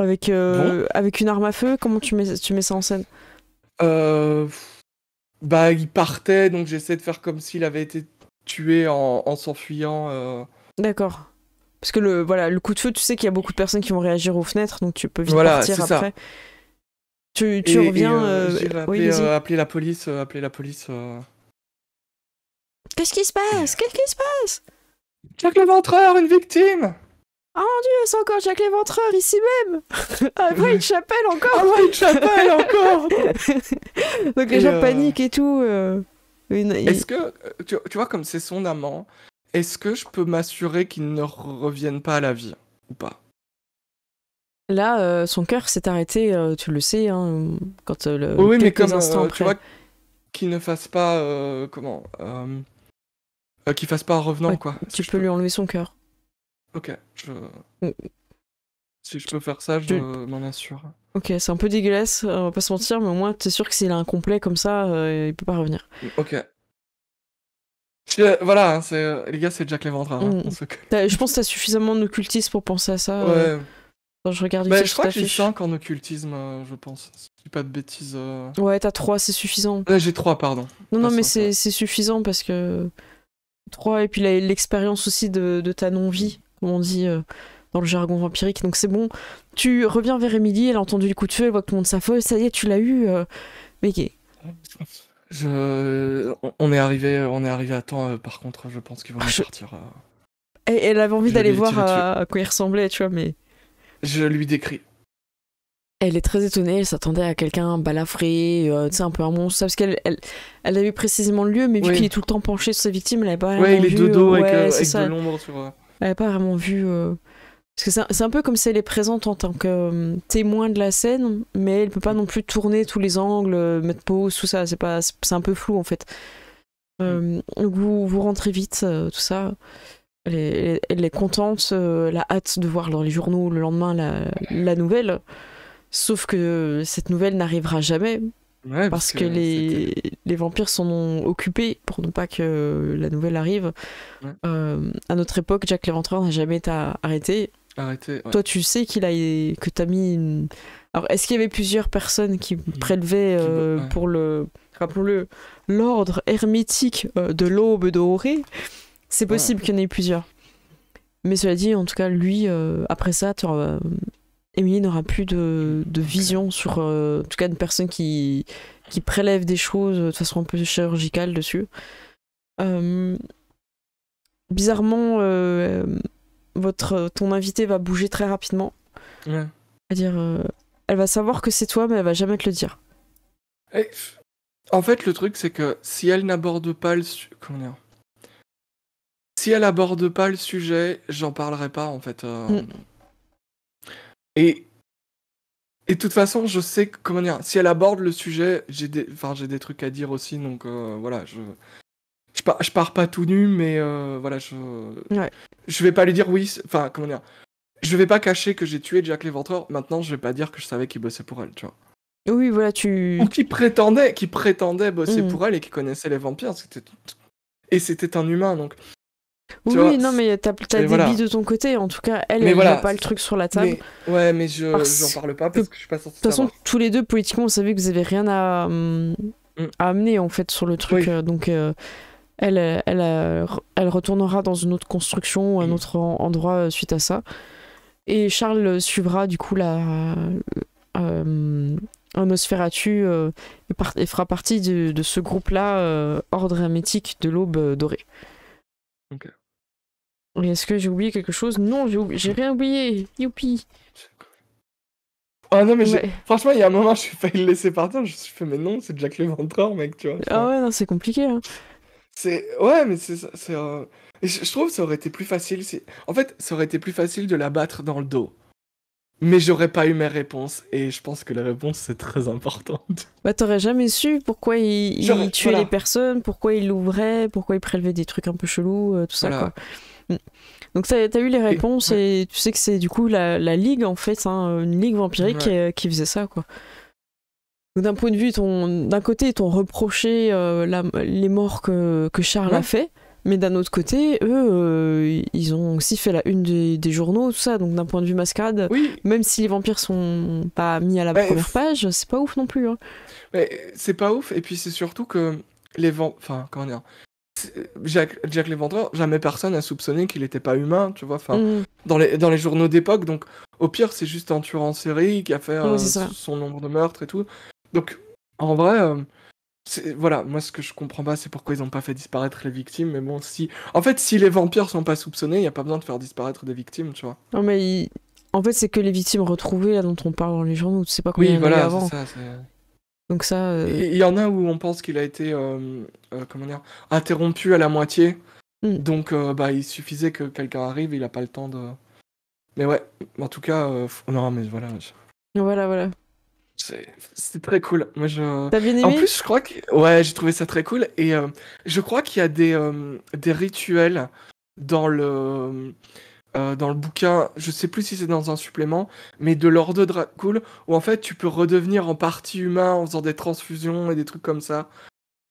Avec, euh, avec une arme à feu, comment tu mets, tu mets ça en scène euh, Bah, il partait, donc j'essaie de faire comme s'il avait été tué en, en s'enfuyant. Euh. D'accord. Parce que le, voilà, le coup de feu, tu sais qu'il y a beaucoup de personnes qui vont réagir aux fenêtres, donc tu peux vite partir après. Ça. Tu, tu reviens. appeler, appeler, la police, appeler la police. Qu'est-ce qui se passe Qu'est-ce qui se passe Jack le ventreur, une victime ah oh mon dieu, c'est encore Jacques Léventreur ici même Après ah, une chapelle encore Après ah, une chapelle encore Donc les gens euh, paniquent et tout. Euh, est-ce que, euh, tu, vois, comme c'est son amant, est-ce que je peux m'assurer qu'il ne revienne pas à la vie ou pas Là, son cœur s'est arrêté, tu le sais, hein, quand le. oui, mais comme instants après. tu qu'il ne fasse pas. comment Qu'il fasse pas un revenant, quoi. Tu peux lui enlever son cœur. Ok, je... Mm. Si je peux faire ça, je m'en assure. Ok, c'est un peu dégueulasse, euh, on va pas se mentir, mais au moins t'es sûr que s'il a un complet comme ça, euh, il peut pas revenir. Ok. Voilà, hein, les gars, c'est Jack Léventra. Hein, mm. Je pense que t'as suffisamment d'occultisme pour penser à ça. Euh. Ouais. Quand je regarde bah, je crois que j'ai 5 en occultisme, je pense. Si je pas de bêtises. Ouais, t'as 3, c'est suffisant. j'ai 3, pardon. Non, non, mais c'est suffisant parce que. 3, et puis l'expérience aussi de ta non-vie comme on dit euh, dans le jargon vampirique. Donc c'est bon, tu reviens vers Émilie, elle a entendu le coup de feu, elle voit que tout le monde s'affole, ça y est, tu l'as eu. Euh. mais qui On est arrivé, euh, on est arrivé à temps. par contre, je pense qu'ils vont ah, je... partir. Elle, avait envie d'aller voir à... quoi il ressemblait, tu vois, mais. Je lui décris. Elle est très étonnée, elle s'attendait à quelqu'un balafré, tu sais, un peu un monstre, parce qu'elle elle, a vu précisément le lieu, mais vu qu'il est tout le temps penché sur sa victime, elle n'avait pas. Ouais, il est de dos avec de l'ombre, tu vois. Elle n'avait pas vraiment vu. Euh, parce que c'est un, peu comme si elle est présente en tant que euh, témoin de la scène, mais elle peut pas non plus tourner tous les angles, euh, mettre pause, tout ça. C'est pas, un peu flou en fait. Mm. Donc vous, vous rentrez vite, tout ça. Elle est, contente, la hâte de voir dans les journaux le lendemain la, la nouvelle. Sauf que cette nouvelle n'arrivera jamais parce, que, les, les vampires sont occupés pour ne pas que la nouvelle arrive. Euh, à notre époque, Jack l'Éventreur n'a jamais été arrêté. Arrêté. Toi, tu sais qu'il a que t'as mis. Alors, est-ce qu'il y avait plusieurs personnes qui mm. prélevaient euh, pour le, rappelons-le, l'ordre hermétique euh, de l'aube dorée C'est possible qu'il y en ait plusieurs. Mais cela dit, en tout cas, lui, après ça, tu Émilie n'aura plus de, de, vision sur, euh, en tout cas, une personne qui, qui prélève des choses de façon un peu chirurgicale dessus. Euh, bizarrement, euh, votre, ton invité va bouger très rapidement. à dire elle va savoir que c'est toi, mais elle va jamais te le dire. en fait, le truc, c'est que si elle n'aborde pas le sujet. Si elle aborde pas le sujet, j'en parlerai pas, en fait. Mm. Et de toute façon, je sais comment dire, si elle aborde le sujet, j'ai des, enfin, j'ai des trucs à dire aussi, donc euh, voilà, je, je pars, pas tout nu, mais euh, voilà, je, je vais pas lui dire oui, enfin, comment dire, je vais pas cacher que j'ai tué Jack l'Éventreur, maintenant je vais pas dire que je savais qu'il bossait pour elle, tu vois. Oui, voilà, tu. Ou qui prétendait, prétendait bosser mm. pour elle et qui connaissait les vampires, c'était. Et c'était un humain, donc oui, non, mais t'as as des de ton côté, en tout cas, elle, n'a pas le truc sur la table. Oui. ouais, mais je n'en parle pas parce que, je suis pas De toute façon, tous les deux, politiquement, vous savez que vous avez rien à, mm. amener, en fait, sur le truc. Euh, donc, euh, elle, elle, euh, elle, retournera dans une autre construction ou un mm. autre endroit suite à ça. Et Charles suivra, du coup, la. Euh, et, fera partie de, de ce groupe-là, Ordre hermétique de l'aube dorée. Est-ce que j'ai oublié quelque chose Non, j'ai rien oublié. Youpi. Ah non, mais franchement, il y a un moment, je suis failli le laisser partir. Je me suis fait, mais non, c'est Jack le Ventreur, mec, tu vois. Ah ouais, non, c'est compliqué. Hein. C'est. Ouais, mais c'est. Euh, je trouve que ça aurait été plus facile. En fait, ça aurait été plus facile de la battre dans le dos. Mais j'aurais pas eu mes réponses. Et je pense que les réponses, c'est très importante. Bah, t'aurais jamais su pourquoi il, tuait les personnes, pourquoi il l'ouvrait, pourquoi il prélevait des trucs un peu chelous, euh, tout ça, voilà. Mm. Donc tu as eu les réponses et, tu sais que c'est du coup la, ligue en fait, hein, une ligue vampirique euh, qui, faisait ça quoi. D'un point de vue, d'un côté, ils t'ont reproché euh, les morts que, Charles a fait, mais d'un autre côté, eux, euh, ils ont aussi fait la une des, journaux, tout ça. Donc d'un point de vue mascade, même si les vampires sont pas mis à la bah, première page, c'est pas ouf non plus. Hein. c'est pas ouf. Et puis c'est surtout que les vampires, enfin comment dire, Jack, l'Éventreur, jamais personne n'a soupçonné qu'il n'était pas humain, tu vois. Enfin, mm. dans, les, dans les journaux d'époque, donc au pire, c'est juste un tueur en série qui a fait euh, son nombre de meurtres et tout. Donc, en vrai, euh, voilà, moi ce que je comprends pas, c'est pourquoi ils n'ont pas fait disparaître les victimes. Mais bon, si. En fait, si les vampires sont pas soupçonnés, il n'y a pas besoin de faire disparaître des victimes, tu vois. Non, mais en fait, c'est que les victimes retrouvées, là, dont on parle dans les journaux, tu sais pas combien oui, il y voilà, avait avant. Ça, donc ça. Euh, il y en a où on pense qu'il a été euh, euh, comment dire, interrompu à la moitié. Hmm. Donc bah, il suffisait que quelqu'un arrive, il a pas le temps de. Mais ouais, en tout cas, non mais voilà. Voilà voilà. C'est très cool. je... T'as bien En plus, je crois que. Ouais, j'ai trouvé ça très cool. Et je crois qu'il y a des, des rituels dans le. Euh, dans le bouquin, je sais plus si c'est dans un supplément, mais de l'ordre de Dracul, où en fait tu peux redevenir en partie humain en faisant des transfusions et des trucs comme ça.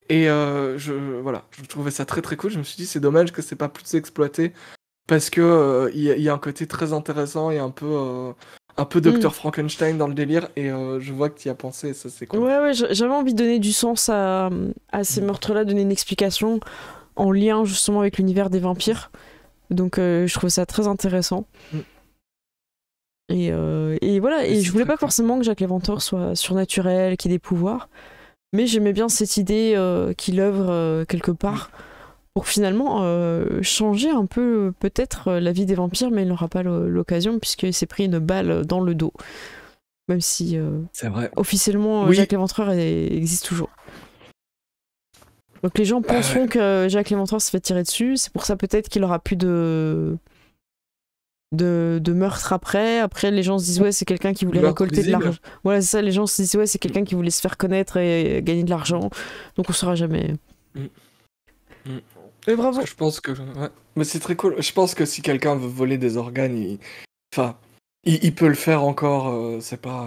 Et euh, je voilà, je trouvais ça très très cool. Je me suis dit c'est dommage que c'est pas plus exploité parce que euh, il y, a un côté très intéressant et un peu un peu hmm. Docteur Frankenstein dans le délire et je vois que tu y as pensé ça c'est cool. Ouais, ouais j'avais envie de donner du sens à ces hmm. meurtres-là, donner une explication en lien justement avec l'univers des vampires. Donc euh, je trouve ça très intéressant. Mm. Euh, et, voilà, et je voulais pas forcément que Jacques Léventreur soit surnaturel, qu'il ait des pouvoirs, mais j'aimais bien cette idée euh, qu'il œuvre quelque part mm. pour finalement changer un peu peut-être la vie des vampires, mais il n'aura pas l'occasion puisqu'il s'est pris une balle dans le dos. Même si vrai. officiellement Jacques Léventreur existe toujours. Donc les gens ah penseront que Jacques Léventreur se fait tirer dessus. C'est pour ça peut-être qu'il aura plus de... de... de meurtre après. Après les gens se disent ouais c'est quelqu'un qui voulait récolter de l'argent. Voilà c'est ça. Les gens se disent ouais c'est quelqu'un qui voulait se faire connaître et gagner de l'argent. Donc on saura jamais. Mm. Mm. bravo. Je pense que mais c'est très cool. Je pense que si quelqu'un veut voler des organes, il... enfin il, peut le faire encore. Euh, c'est pas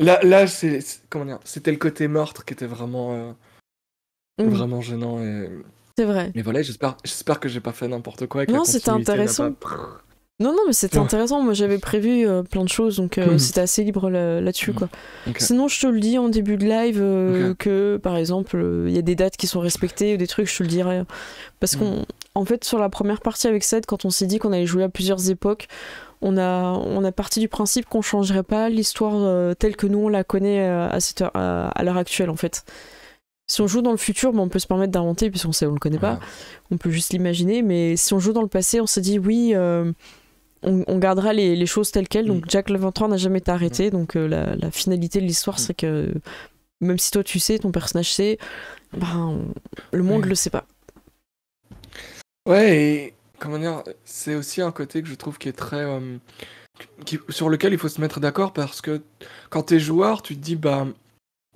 euh, là là c'est comment dire. C'était le côté meurtre qui était vraiment euh, Mmh. vraiment gênant. C'est vrai. Mais voilà, j'espère, j'espère que j'ai pas fait n'importe quoi. non, c'était intéressant. Non, non, mais c'était intéressant. Moi, j'avais prévu euh, plein de choses, donc euh, mmh. c'était assez libre là, dessus mmh. quoi. Sinon, je te le dis en début de live euh, que, par exemple, il y a des dates qui sont respectées ou des trucs, je te le dirai. Parce qu'en en fait, sur la première partie avec Seth, quand on s'est dit qu'on allait jouer à plusieurs époques, on a, on a parti du principe qu'on changerait pas l'histoire telle que nous on la connaît à cette à l'heure actuelle, en fait. Si on joue dans le futur, bon, on peut se permettre d'inventer puisqu'on sait, on le connaît pas. On peut juste l'imaginer. Mais si on joue dans le passé, on se dit oui, euh, on, gardera les, choses telles quelles. Donc mm. Jack Leventreur n'a jamais été arrêté. Mm. Donc euh, la, finalité de l'histoire, mm. c'est que même si toi tu sais, ton personnage sait, ben, le monde le sait pas. Ouais, et comment dire, c'est aussi un côté que je trouve qui est très. Euh, sur lequel il faut se mettre d'accord parce que quand t'es joueur, tu te dis, bah,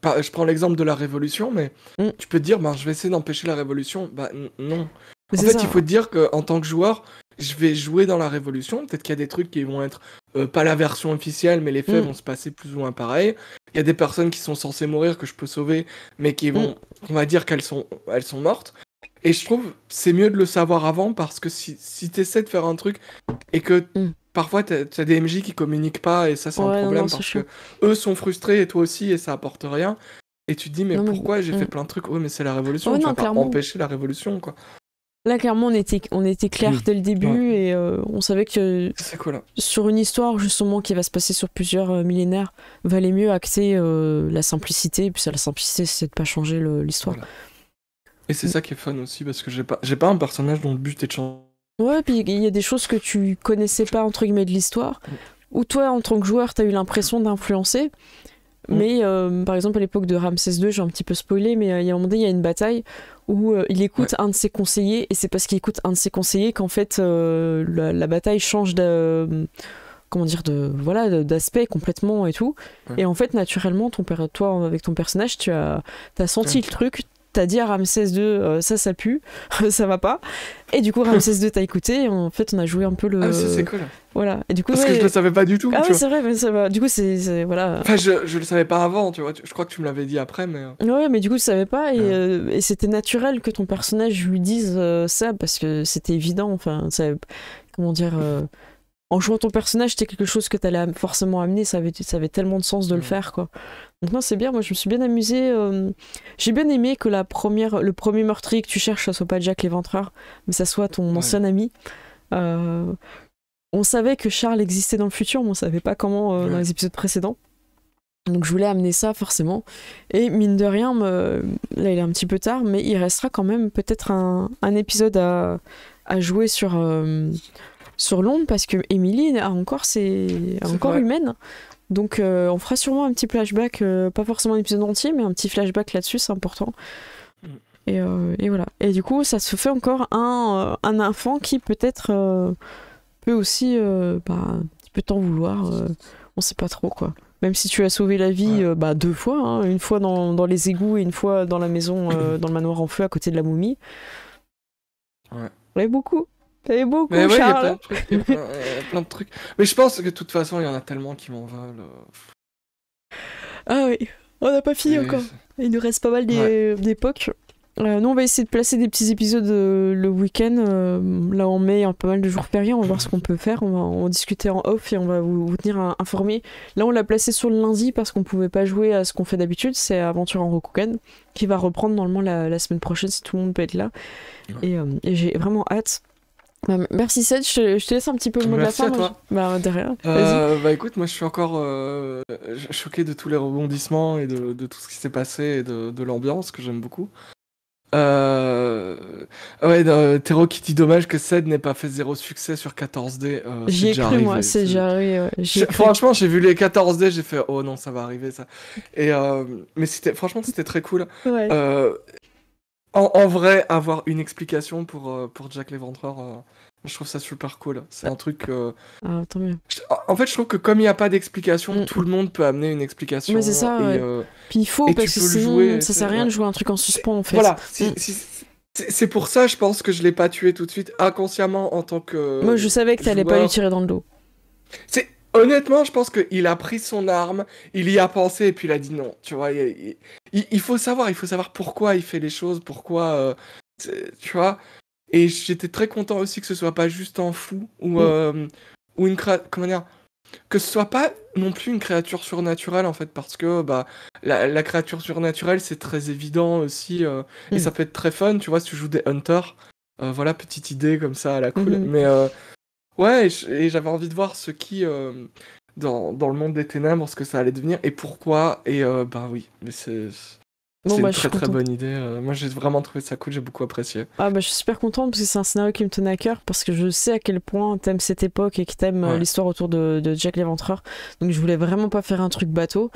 je prends l'exemple de la révolution, mais mm. tu peux te dire, bah, je vais essayer d'empêcher la révolution. Bah non. en fait, il faut te dire qu'en tant que joueur, je vais jouer dans la révolution. Peut-être qu'il y a des trucs qui vont être euh, pas la version officielle, mais les faits mm. vont se passer plus ou moins pareil. Il y a des personnes qui sont censées mourir que je peux sauver, mais qui vont, mm. on va dire qu'elles sont, elles sont mortes. Et je trouve c'est mieux de le savoir avant parce que si, si tu essaies de faire un truc et que parfois tu as des MJ qui communiquent pas et ça c'est un problème parce que eux sont frustrés et toi aussi et ça apporte rien. Et tu te dis mais pourquoi j'ai fait plein de trucs Oui mais c'est la révolution, oh, tu vas pas empêcher la révolution quoi. Là clairement on était on était clair mmh. dès le début et euh, on savait que hein. sur une histoire justement qui va se passer sur plusieurs euh, millénaires valait mieux acter euh, la simplicité et puis ça la simplicité c'est de pas changer l'histoire. Et c'est ça qui est fun aussi parce que j'ai pas j'ai pas un personnage dont le but est de changer Ouais, puis il y a des choses que tu connaissais pas, entre guillemets, de l'histoire, ou toi, en tant que joueur, tu as eu l'impression d'influencer. Mm. Mais euh, par exemple, à l'époque de Ramsès II, j'ai un petit peu spoilé, mais euh, il y a un moment donné, il y a une bataille où euh, il écoute un de ses conseillers, et c'est parce qu'il écoute un de ses conseillers qu'en fait la, bataille change de. Comment dire, de voilà d'aspect complètement et tout. Et en fait, naturellement, ton toi, avec ton personnage, tu as, as senti le truc, t'as dit à Ramsès II, euh, ça, ça pue, ça va pas. Et du coup, Ramsès II t'a écouté. Et en fait, on a joué un peu le. Ah, c'est Voilà. Et du coup, Parce que je le savais pas du tout. Ah, oui, c'est vrai, mais ça va. Du coup, c'est. Voilà. Enfin, je, je le savais pas avant, tu vois. Je crois que tu me l'avais dit après, mais. Euh. Ouais, mais du coup, tu savais pas. Euh, et, c'était naturel que ton personnage lui dise ça, parce que c'était évident. Enfin, ça. Comment dire en jouant ton personnage, c'était quelque chose que t'allais forcément amener, ça avait, tellement de sens de le mm. faire, quoi. Donc non, c'est bien, moi je me suis bien amusée. Euh, j'ai bien aimé que la première, le premier meurtrier que tu cherches, ça soit pas Jack l'éventreur, mais ça soit ton ancien ami. Euh, on savait que Charles existait dans le futur, mais on savait pas comment euh, dans les épisodes précédents. Donc je voulais amener ça forcément. Et mine de rien, là il est un petit peu tard, mais il restera quand même peut-être un, épisode à, jouer sur sur Londres parce que Emily a encore ses, encore humaine. Donc euh, on fera sûrement un petit flashback, euh, pas forcément un épisode entier, mais un petit flashback là-dessus, c'est important. Mm. Euh, et, voilà. Et du coup, ça se fait encore un, un enfant qui peut-être peut aussi bah, peut t'en vouloir. on sait pas trop quoi. Même si tu as sauvé la vie bah, deux fois, hein. une fois dans, les égouts et une fois dans la maison, dans le manoir en feu à côté de la momie. Ouais. beaucoup. T'avais beaucoup, Il y, a plein de trucs, Mais je pense que de toute façon, il y en a tellement qui m'en veulent euh. Ah oui, on n'a pas fini encore. Il nous reste pas mal d'époques. Euh, nous, on va essayer de placer des petits épisodes euh, le week-end. là, on met il y pas mal de jours fériés. On va voir ce qu'on peut faire. On va en discuter en off et on va vous, tenir informés. Là, on l'a placé sur le lundi parce qu'on pouvait pas jouer à ce qu'on fait d'habitude. C'est Aventure en Rokuken qui va reprendre normalement la, semaine prochaine si tout le monde peut être là. et j'ai vraiment hâte bah, merci Seth, je, te laisse un petit peu le mot de la fin. Bah, de rien. Euh, bah écoute, moi je suis encore euh, choqué de tous les rebondissements et de, tout ce qui s'est passé et de, l'ambiance que j'aime beaucoup. Euh... Ouais, Tero qui dit dommage que Seth n'ait pas fait zéro succès sur 14D. Euh, J'y ai cru, moi, c'est déjà arrivé. Franchement, j'ai vu les 14D, j'ai fait oh non, ça va arriver ça. Et, euh... Mais franchement, c'était très cool. Ouais en, vrai, avoir une explication pour, euh, pour Jack l'Éventreur, euh, je trouve ça super cool. C'est un truc. Euh, ah, tant mieux. En fait, je trouve que comme il n'y a pas d'explication, mm. tout le monde peut amener une explication. Mais c'est ça. Puis il faut, parce que ça sert à rien de jouer un truc en suspens, en fait. Voilà. Mm. C'est pour ça, je pense que je l'ai pas tué tout de suite, inconsciemment en tant que. Moi, je savais que tu n'allais pas lui tirer dans le dos. C'est Honnêtement, je pense qu'il a pris son arme, il y a pensé et puis il a dit non. Tu vois, il, faut savoir, il faut savoir pourquoi il fait les choses, pourquoi, euh, tu vois. Et j'étais très content aussi que ce soit pas juste un fou ou, mm. une euh, ou une comment dire, que ce soit pas non plus une créature surnaturelle en fait parce que bah la, créature surnaturelle c'est très évident aussi euh, et mm. ça peut être très fun tu vois si tu joues des hunters voilà petite idée comme ça à la cool mm-hmm. mais Ouais, et j'avais envie de voir ce qui, euh, dans, dans, le monde des ténèbres, ce que ça allait devenir et pourquoi. Et euh, bah oui, mais c'est. une bah, très très bonne idée. Euh, moi j'ai vraiment trouvé ça cool, j'ai beaucoup apprécié. Ah bah je suis super contente parce que c'est un scénario qui me tenait à cœur parce que je sais à quel point t'aimes cette époque et que t'aimes euh, l'histoire autour de, de Jack l'Éventreur. Donc je voulais vraiment pas faire un truc bateau.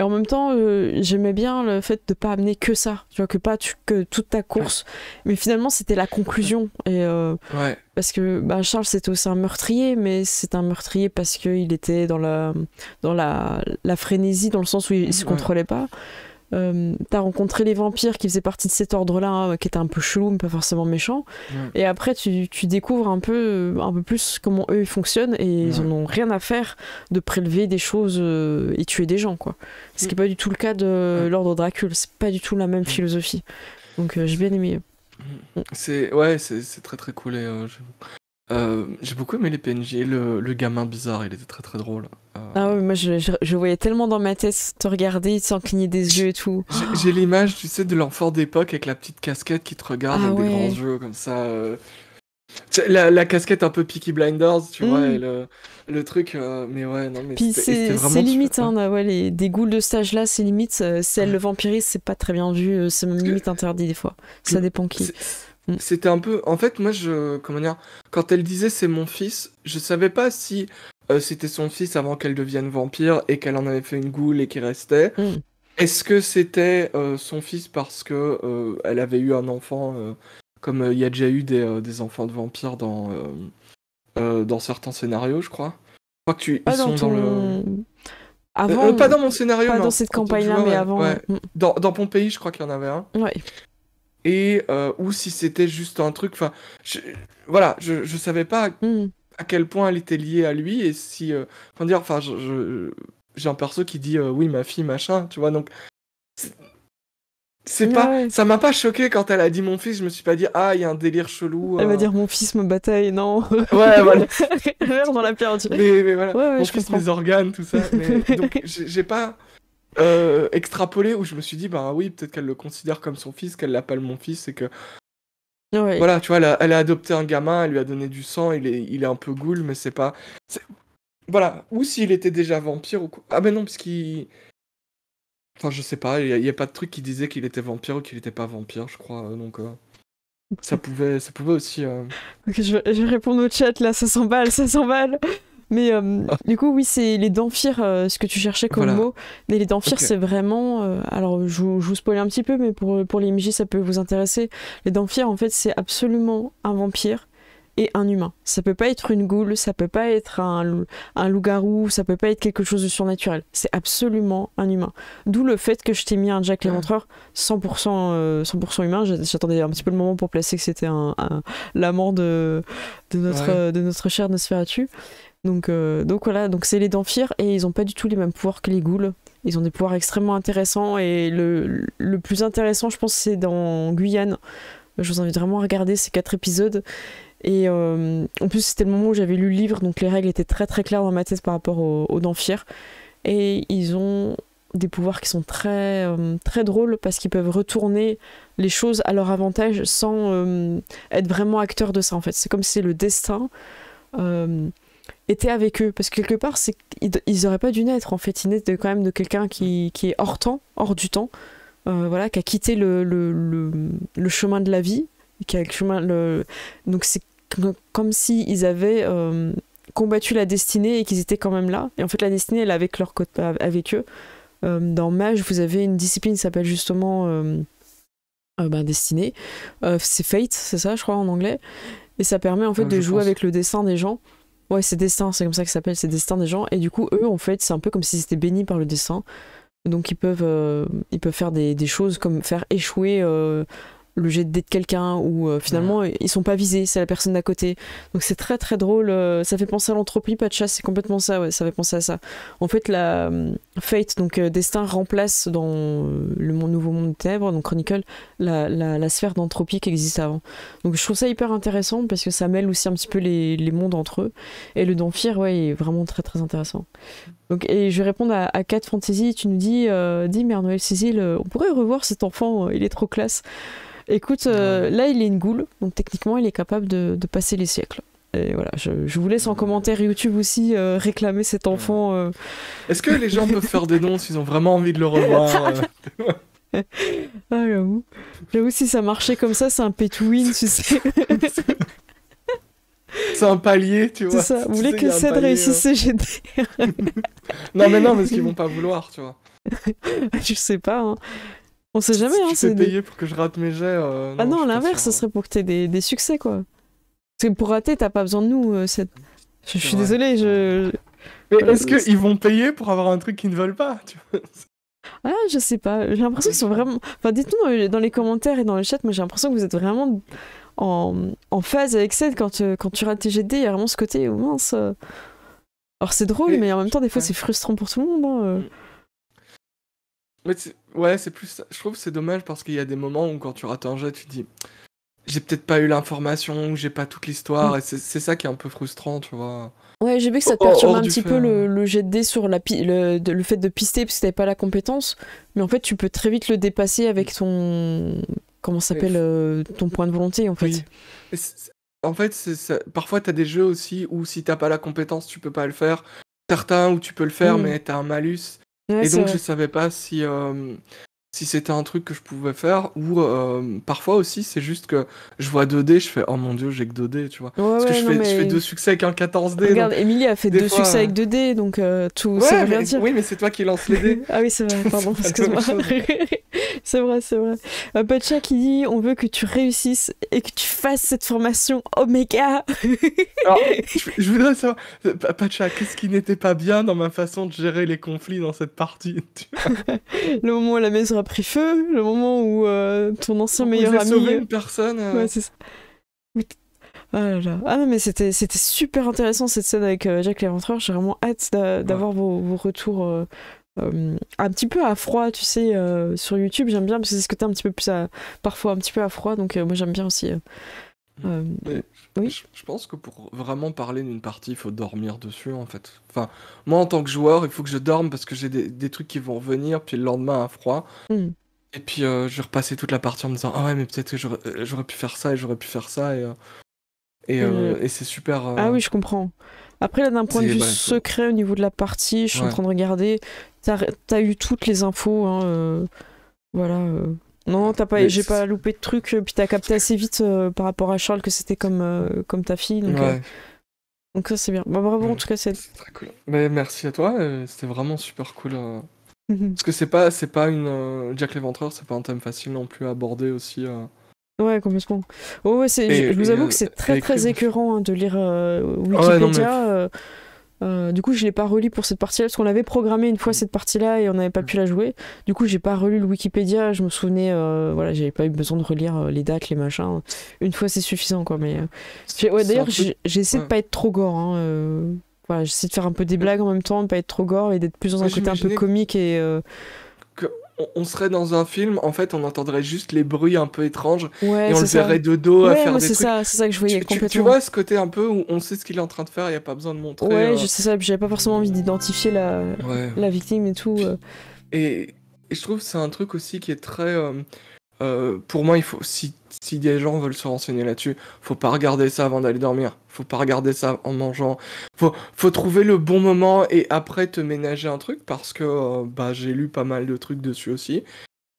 Et en même temps, euh, j'aimais bien le fait de pas amener que ça, tu vois, que pas que toute ta course. Mais finalement, c'était la conclusion. Et euh, parce que bah, Charles c'était aussi un meurtrier, mais c'est un meurtrier parce qu'il était dans la dans la, la frénésie, dans le sens où il, ne se contrôlait pas. Euh, t'as rencontré les vampires qui faisaient partie de cet ordre-là, hein, qui était un peu chelou, mais pas forcément méchant. Et après, tu, découvres un peu, euh, un peu plus comment eux ils fonctionnent et ils n'ont ont rien à faire de prélever des choses euh, et tuer des gens, quoi. Ce qui n'est mm. pas du tout le cas de l'ordre Dracul. C'est pas du tout la même mm. philosophie. Donc je j'ai bien aimé. Mm. C'est ouais, c'est très très cool. Euh, j'ai beaucoup aimé les PNJ. Le, gamin bizarre, il était très très drôle. Euh, ah oui, moi je, voyais tellement dans ma tête te regarder, sans cligner des yeux et tout. J'ai l'image, tu sais, de l'enfant d'époque avec la petite casquette qui te regarde ah des grands yeux comme ça. Euh. La, casquette un peu Peaky Blinders, tu vois, mm. le, truc, mais ouais, non, mais c'est limite, hein, des ghouls de stage là, c'est limite, le vampirise, c'est pas très bien vu, c'est limite interdit des fois, ça dépend qui. Mm. C'était un peu. En fait, moi, je. Comment dire Quand elle disait c'est mon fils, je savais pas si euh, c'était son fils avant qu'elle devienne vampire et qu'elle en avait fait une goule et qu'il restait. Mm. Est-ce que c'était euh, son fils parce que euh, elle avait eu un enfant comme il y a déjà eu des, des enfants de vampires dans dans certains scénarios, je crois. Je crois que tu ils sont dans, le avant, pas dans mon scénario. Pas dans cette campagne-là, mais avant. Mm. Dans, dans, Pompéi, je crois qu'il y en avait un. Ouais et euh, ou si c'était juste un truc. Enfin, voilà, je, je savais pas hmm. à quel point elle était liée à lui et si. Euh, enfin dire Enfin, j'ai un perso qui dit euh, oui, ma fille, machin, tu vois. Donc, c'est pas, ça m'a pas choqué quand elle a dit mon fils. Je me suis pas dit ah il y a un délire chelou. Elle va dire mon fils me bataille non. ouais voilà. Merde dans l'a perdu. Mais, mais voilà. mon fils mes organes tout ça. donc j'ai pas euh, extrapolé où je me suis dit, bah oui, peut-être qu'elle le considère comme son fils, qu'elle l'appelle mon fils et que. Voilà, tu vois, elle a, adopté un gamin, elle lui a donné du sang, il est, il est un peu ghoul, mais c'est pas. Voilà, ou s'il était déjà vampire ou quoi. Ah, ben non, parce qu'il. Enfin, je sais pas, il y a, pas de truc qui disait qu'il était vampire ou qu'il était pas vampire, je crois, euh, donc. Euh, ça pouvait, ça pouvait aussi. Euh, ok, je, vais répondre au chat là, ça s'emballe, ça s'emballe. Mais euh, du coup, oui, c'est les denfires, euh, ce que tu cherchais comme mot. Mais les denfires, c'est vraiment. Euh, alors, je, vous spoil un petit peu, mais pour, pour les MJ, ça peut vous intéresser. Les Damphires en fait, c'est absolument un vampire et un humain. Ça peut pas être une goule, ça peut pas être un, un loup-garou, ça peut pas être quelque chose de surnaturel. C'est absolument un humain. D'où le fait que je t'ai mis un Jack l'Éventreur 100%, 100 humain. J'attendais un petit peu le moment pour placer que c'était un, l'amant de, de, notre, de notre chère Nosferatu. Donc, euh, donc voilà, donc c'est les Damphirs et ils n'ont pas du tout les mêmes pouvoirs que les ghouls. Ils ont des pouvoirs extrêmement intéressants et le, plus intéressant, je pense, c'est dans Guyane. Je vous invite vraiment à regarder ces quatre épisodes. Et euh, en plus, c'était le moment où j'avais lu le livre, donc les règles étaient très très claires dans ma tête par rapport aux, aux Et ils ont des pouvoirs qui sont très, euh, très drôles parce qu'ils peuvent retourner les choses à leur avantage sans être vraiment acteurs de ça en fait. C'est comme si c'est le destin était avec eux. Parce que quelque part, ils n'auraient pas dû naître, en fait. Ils naissent quand même de quelqu'un qui, qui, est hors temps, hors du temps, euh, voilà, qui a quitté le, le, le, chemin de la vie. Qui a le chemin, Donc c'est comme s'ils avaient euh, combattu la destinée et qu'ils étaient quand même là. Et en fait, la destinée, elle est avec, leur avec eux. Euh, dans Mage, vous avez une discipline qui s'appelle justement ben, destinée. c'est Fate, c'est ça, je crois, en anglais. Et ça permet en fait de jouer avec le dessin des gens. Ouais, c'est destin, c'est comme ça que ça s'appelle, c'est destin des gens. Et du coup, eux, en fait, c'est un peu comme s'ils étaient bénis par le destin. Donc ils peuvent, euh, ils peuvent faire des, choses comme faire échouer euh, le jet de de quelqu'un ou euh, finalement ils sont pas visés, c'est la personne d'à côté. Donc c'est très très drôle, euh, ça fait penser à l'entropie, pas de chasse, c'est complètement ça, ouais, ça fait penser à ça. En fait, la euh, Fate, donc destin, remplace dans le nouveau monde de ténèbres, donc Chronicle, la, la, la sphère d'entropie qui existait avant. Donc je trouve ça hyper intéressant parce que ça mêle aussi un petit peu les, les mondes entre eux. Et le Damphyr, ouais, est vraiment très très intéressant. Donc, et je vais répondre à, à 4 Fantasy, tu nous dis, dis, mère Noël Cécile, on pourrait revoir cet enfant, il est trop classe. Écoute, euh, là, il est une goule, donc techniquement, il est capable de, passer les siècles. Et voilà, je, vous laisse en commentaire YouTube aussi euh, réclamer cet enfant. Euh. Est-ce que les gens peuvent faire des dons s'ils ont vraiment envie de le revoir ah, j'avoue. J'avoue, si ça marchait comme ça, c'est un pay win, tu sais. c'est un palier, tu vois. Ça. Vous voulez que Ced réussisse CGDR Non, mais non, parce qu'ils vont pas vouloir, tu vois. je sais pas. Hein. On sait jamais. hein, tu c'est payé pour que je rate mes jets. Euh, ah non, l'inverse, ce serait pour que tu des, des succès, quoi. Parce que pour rater, t'as pas besoin de nous. Euh, je, suis désolée, je. Mais est-ce qu'ils vont payer pour avoir un truc qu'ils ne veulent pas Ah, je sais pas. J'ai l'impression qu'ils sont vraiment. Enfin, dites-nous dans les commentaires et dans le chat, moi j'ai l'impression que vous êtes vraiment en, en phase avec ça quand, tu... Euh, quand tu rates tes GD, il y a vraiment ce côté, oh, mince. Alors c'est drôle, mais, en même temps, des fois, c'est frustrant pour tout le monde. Hein, mm ouais, c'est plus Je trouve c'est dommage parce qu'il y a des moments où quand tu rates un jet, tu dis j'ai peut-être pas eu l'information, j'ai pas toute l'histoire, et c'est ça qui est un peu frustrant, tu vois. Ouais, j'ai vu que ça te perturbe un petit peu le, hein. le, jet de sur la le, fait de pister parce que t'avais pas la compétence, mais en fait tu peux très vite le dépasser avec ton comment s'appelle euh, ton point de volonté en fait. en fait, ça. parfois t'as des jeux aussi où si t'as pas la compétence, tu peux pas le faire. Certains où tu peux le faire, mais mm. mais t'as un malus et donc, je savais pas si, euh, si c'était un truc que je pouvais faire, ou euh, parfois aussi, c'est juste que je vois 2D, je fais oh mon dieu, j'ai que 2D, tu vois. Parce que je, fais, deux succès avec un 14D. Regarde, Emilie a fait deux succès euh, avec 2D, donc euh, tout ça veut dire. Oui, mais c'est toi qui lance les dés. ah oui, c'est vrai, pardon, excuse-moi. c'est vrai, c'est vrai. Pacha qui dit on veut que tu réussisses et que tu fasses cette formation oméga Alors, je, je, voudrais savoir, Pacha, qu'est-ce qui n'était pas bien dans ma façon de gérer les conflits dans cette partie Le moment où la maison a pris feu, le moment où euh, ton ancien meilleur ami. sauvé euh, une personne. Euh. Ouais, c'est ça. Ah, ah, non, mais c'était super intéressant cette scène avec Jacques Léventreur. J'ai vraiment hâte d'avoir vos, vos, retours un petit peu à froid, tu sais, sur YouTube, j'aime bien, parce que c'est ce que tu es un petit peu plus à, parfois un petit peu à froid, donc moi j'aime bien aussi. Oui. Je, pense que pour vraiment parler d'une partie, il faut dormir dessus en fait. Enfin, moi en tant que joueur, il faut que je dorme parce que j'ai des, trucs qui vont revenir, puis le lendemain un froid. Hmm. Et puis euh, je je repassais toute la partie en me disant ah ouais mais peut-être que j'aurais euh, pu faire ça et j'aurais pu faire ça et euh, hmm. et, c'est super. Ah oui je comprends. Après là d'un point de vue secret au niveau de la partie, je suis en train de regarder. T'as eu toutes les infos. Hein, voilà. Non, t'as pas, j'ai pas loupé de trucs. Euh, puis t'as capté assez vite euh, par rapport à Charles que c'était comme, euh, comme ta fille. Donc, ça c'est bien. Bah, bravo en mm. tout cas c'est. Très cool. Mais merci à toi. C'était vraiment super cool. Mm-hmm. Parce que c'est pas, c'est pas une Jack l'Éventreur, c'est pas un thème facile non plus à aborder aussi. Ouais, complètement. Oh, c'est, je, vous avoue que c'est très très écœurant hein, de lire ah Wikipédia. Euh, du coup, je l'ai pas relu pour cette partie-là parce qu'on l'avait programmé une fois mm. cette partie-là et on n'avait pas mm. pu la jouer. Du coup, j'ai pas relu le Wikipédia. Je me souvenais, euh, voilà, j'avais pas eu besoin de relire euh, les dates, les machins. Une fois, c'est suffisant, quoi. Mais ouais, d'ailleurs, j'essaie de pas être trop gore. Hein, voilà, j'essaie de faire un peu des mm. blagues en même temps, de pas être trop gore et d'être plus dans un côté un peu comique et on, serait dans un film, en fait, on entendrait juste les bruits un peu étranges et on le verrait de dos à faire des trucs. Ça, c'est ça que je voyais complètement. Tu, vois ce côté un peu où on sait ce qu'il est en train de faire, il n'y a pas besoin de montrer. Ouais, euh. je sais ça, j'avais pas forcément envie d'identifier la, victime et tout. Euh. Et, je trouve que c'est un truc aussi qui est très. Euh, euh, pour moi, il faut, si, si des gens veulent se renseigner là-dessus, faut pas regarder ça avant d'aller dormir. Faut pas regarder ça en mangeant. Faut, faut trouver le bon moment et après te ménager un truc parce que euh, bah, j'ai lu pas mal de trucs dessus aussi.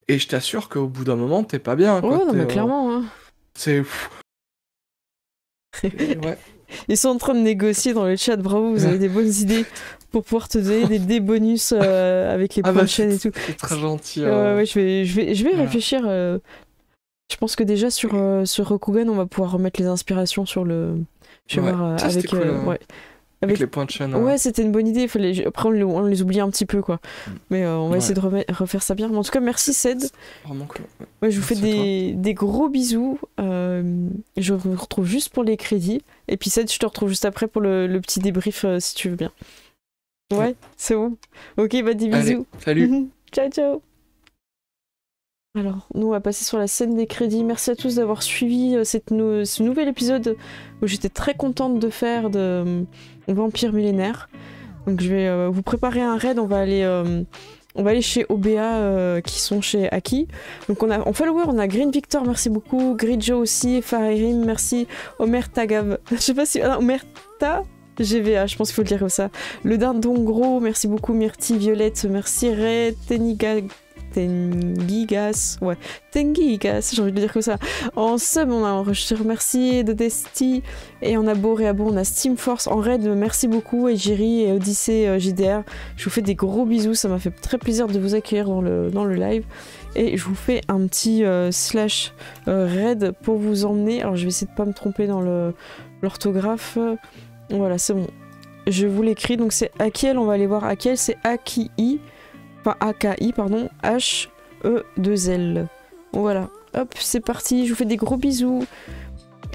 Et je t'assure qu'au bout d'un moment, t'es pas bien. Ouais, mais euh, clairement. Hein. C'est. ouais. Ils sont en train de négocier dans le chat, bravo, vous avez des bonnes idées pour pouvoir te donner des, bonus euh, avec les points de chaîne et tout. C'est très gentil. Hein. ouais, je vais, je vais, je vais réfléchir. Euh. je pense que déjà sur, euh, sur Rokugan, on va pouvoir remettre les inspirations sur le. Je vais voir hein. avec. Avec, les points de chaîne. Hein. Ouais, c'était une bonne idée. Fallait... Après, on les, on les, oublie un petit peu, quoi. Mm. Mais on va essayer de refaire ça bien. en tout cas, merci, Ced. Vraiment Ouais, je vous fais des... des, gros bisous. je vous retrouve juste pour les crédits. Et puis, Ced, je te retrouve juste après pour le, petit débrief, si tu veux bien. Ouais, c'est bon. Ok, bah des bisous. salut. ciao, ciao. Alors, nous, on va passer sur la scène des crédits. Merci à tous d'avoir suivi euh, cette ce nouvel épisode où j'étais très contente de faire de euh, Vampire Millénaire. Donc, je vais euh, vous préparer un raid. On va aller, on va aller chez OBA qui sont chez Aki. Donc, on a, en follower, on a Green Victor, merci beaucoup. Green Joe aussi. Farerim, merci. Omer Tagav. je sais pas si. Ah Omerta GVA, je pense qu'il faut le dire comme ça. Le dindon gros, merci beaucoup Myrti, Violette, merci Red. Teniga... Tengigas, ouais, Tengigas, j'ai envie de le dire comme ça. En sub, on a enregistré merci de Desti, et on a beau réabo, on a Steam Force, en raid, merci beaucoup, et et Odyssey euh, JDR. Je vous fais des gros bisous, ça m'a fait très plaisir de vous accueillir dans le, dans le live. Et je vous fais un petit euh, slash euh, raid pour vous emmener. Alors je vais essayer de pas me tromper dans l'orthographe. Voilà, c'est bon. Je vous l'écris, donc c'est Akiel, on va aller voir Akiel, c'est Aki, enfin A-K-I, pardon, H-E-2-L. Voilà, hop, c'est parti, je vous fais des gros bisous.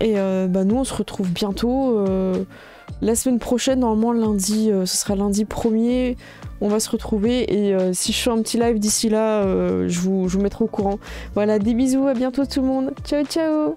Et euh, bah, nous, on se retrouve bientôt. Euh, la semaine prochaine, normalement lundi, euh, ce sera lundi 1er. On va se retrouver et si je fais un petit live d'ici là, je vous, je vous mettrai au courant. Voilà, des bisous, à bientôt tout le monde. Ciao, ciao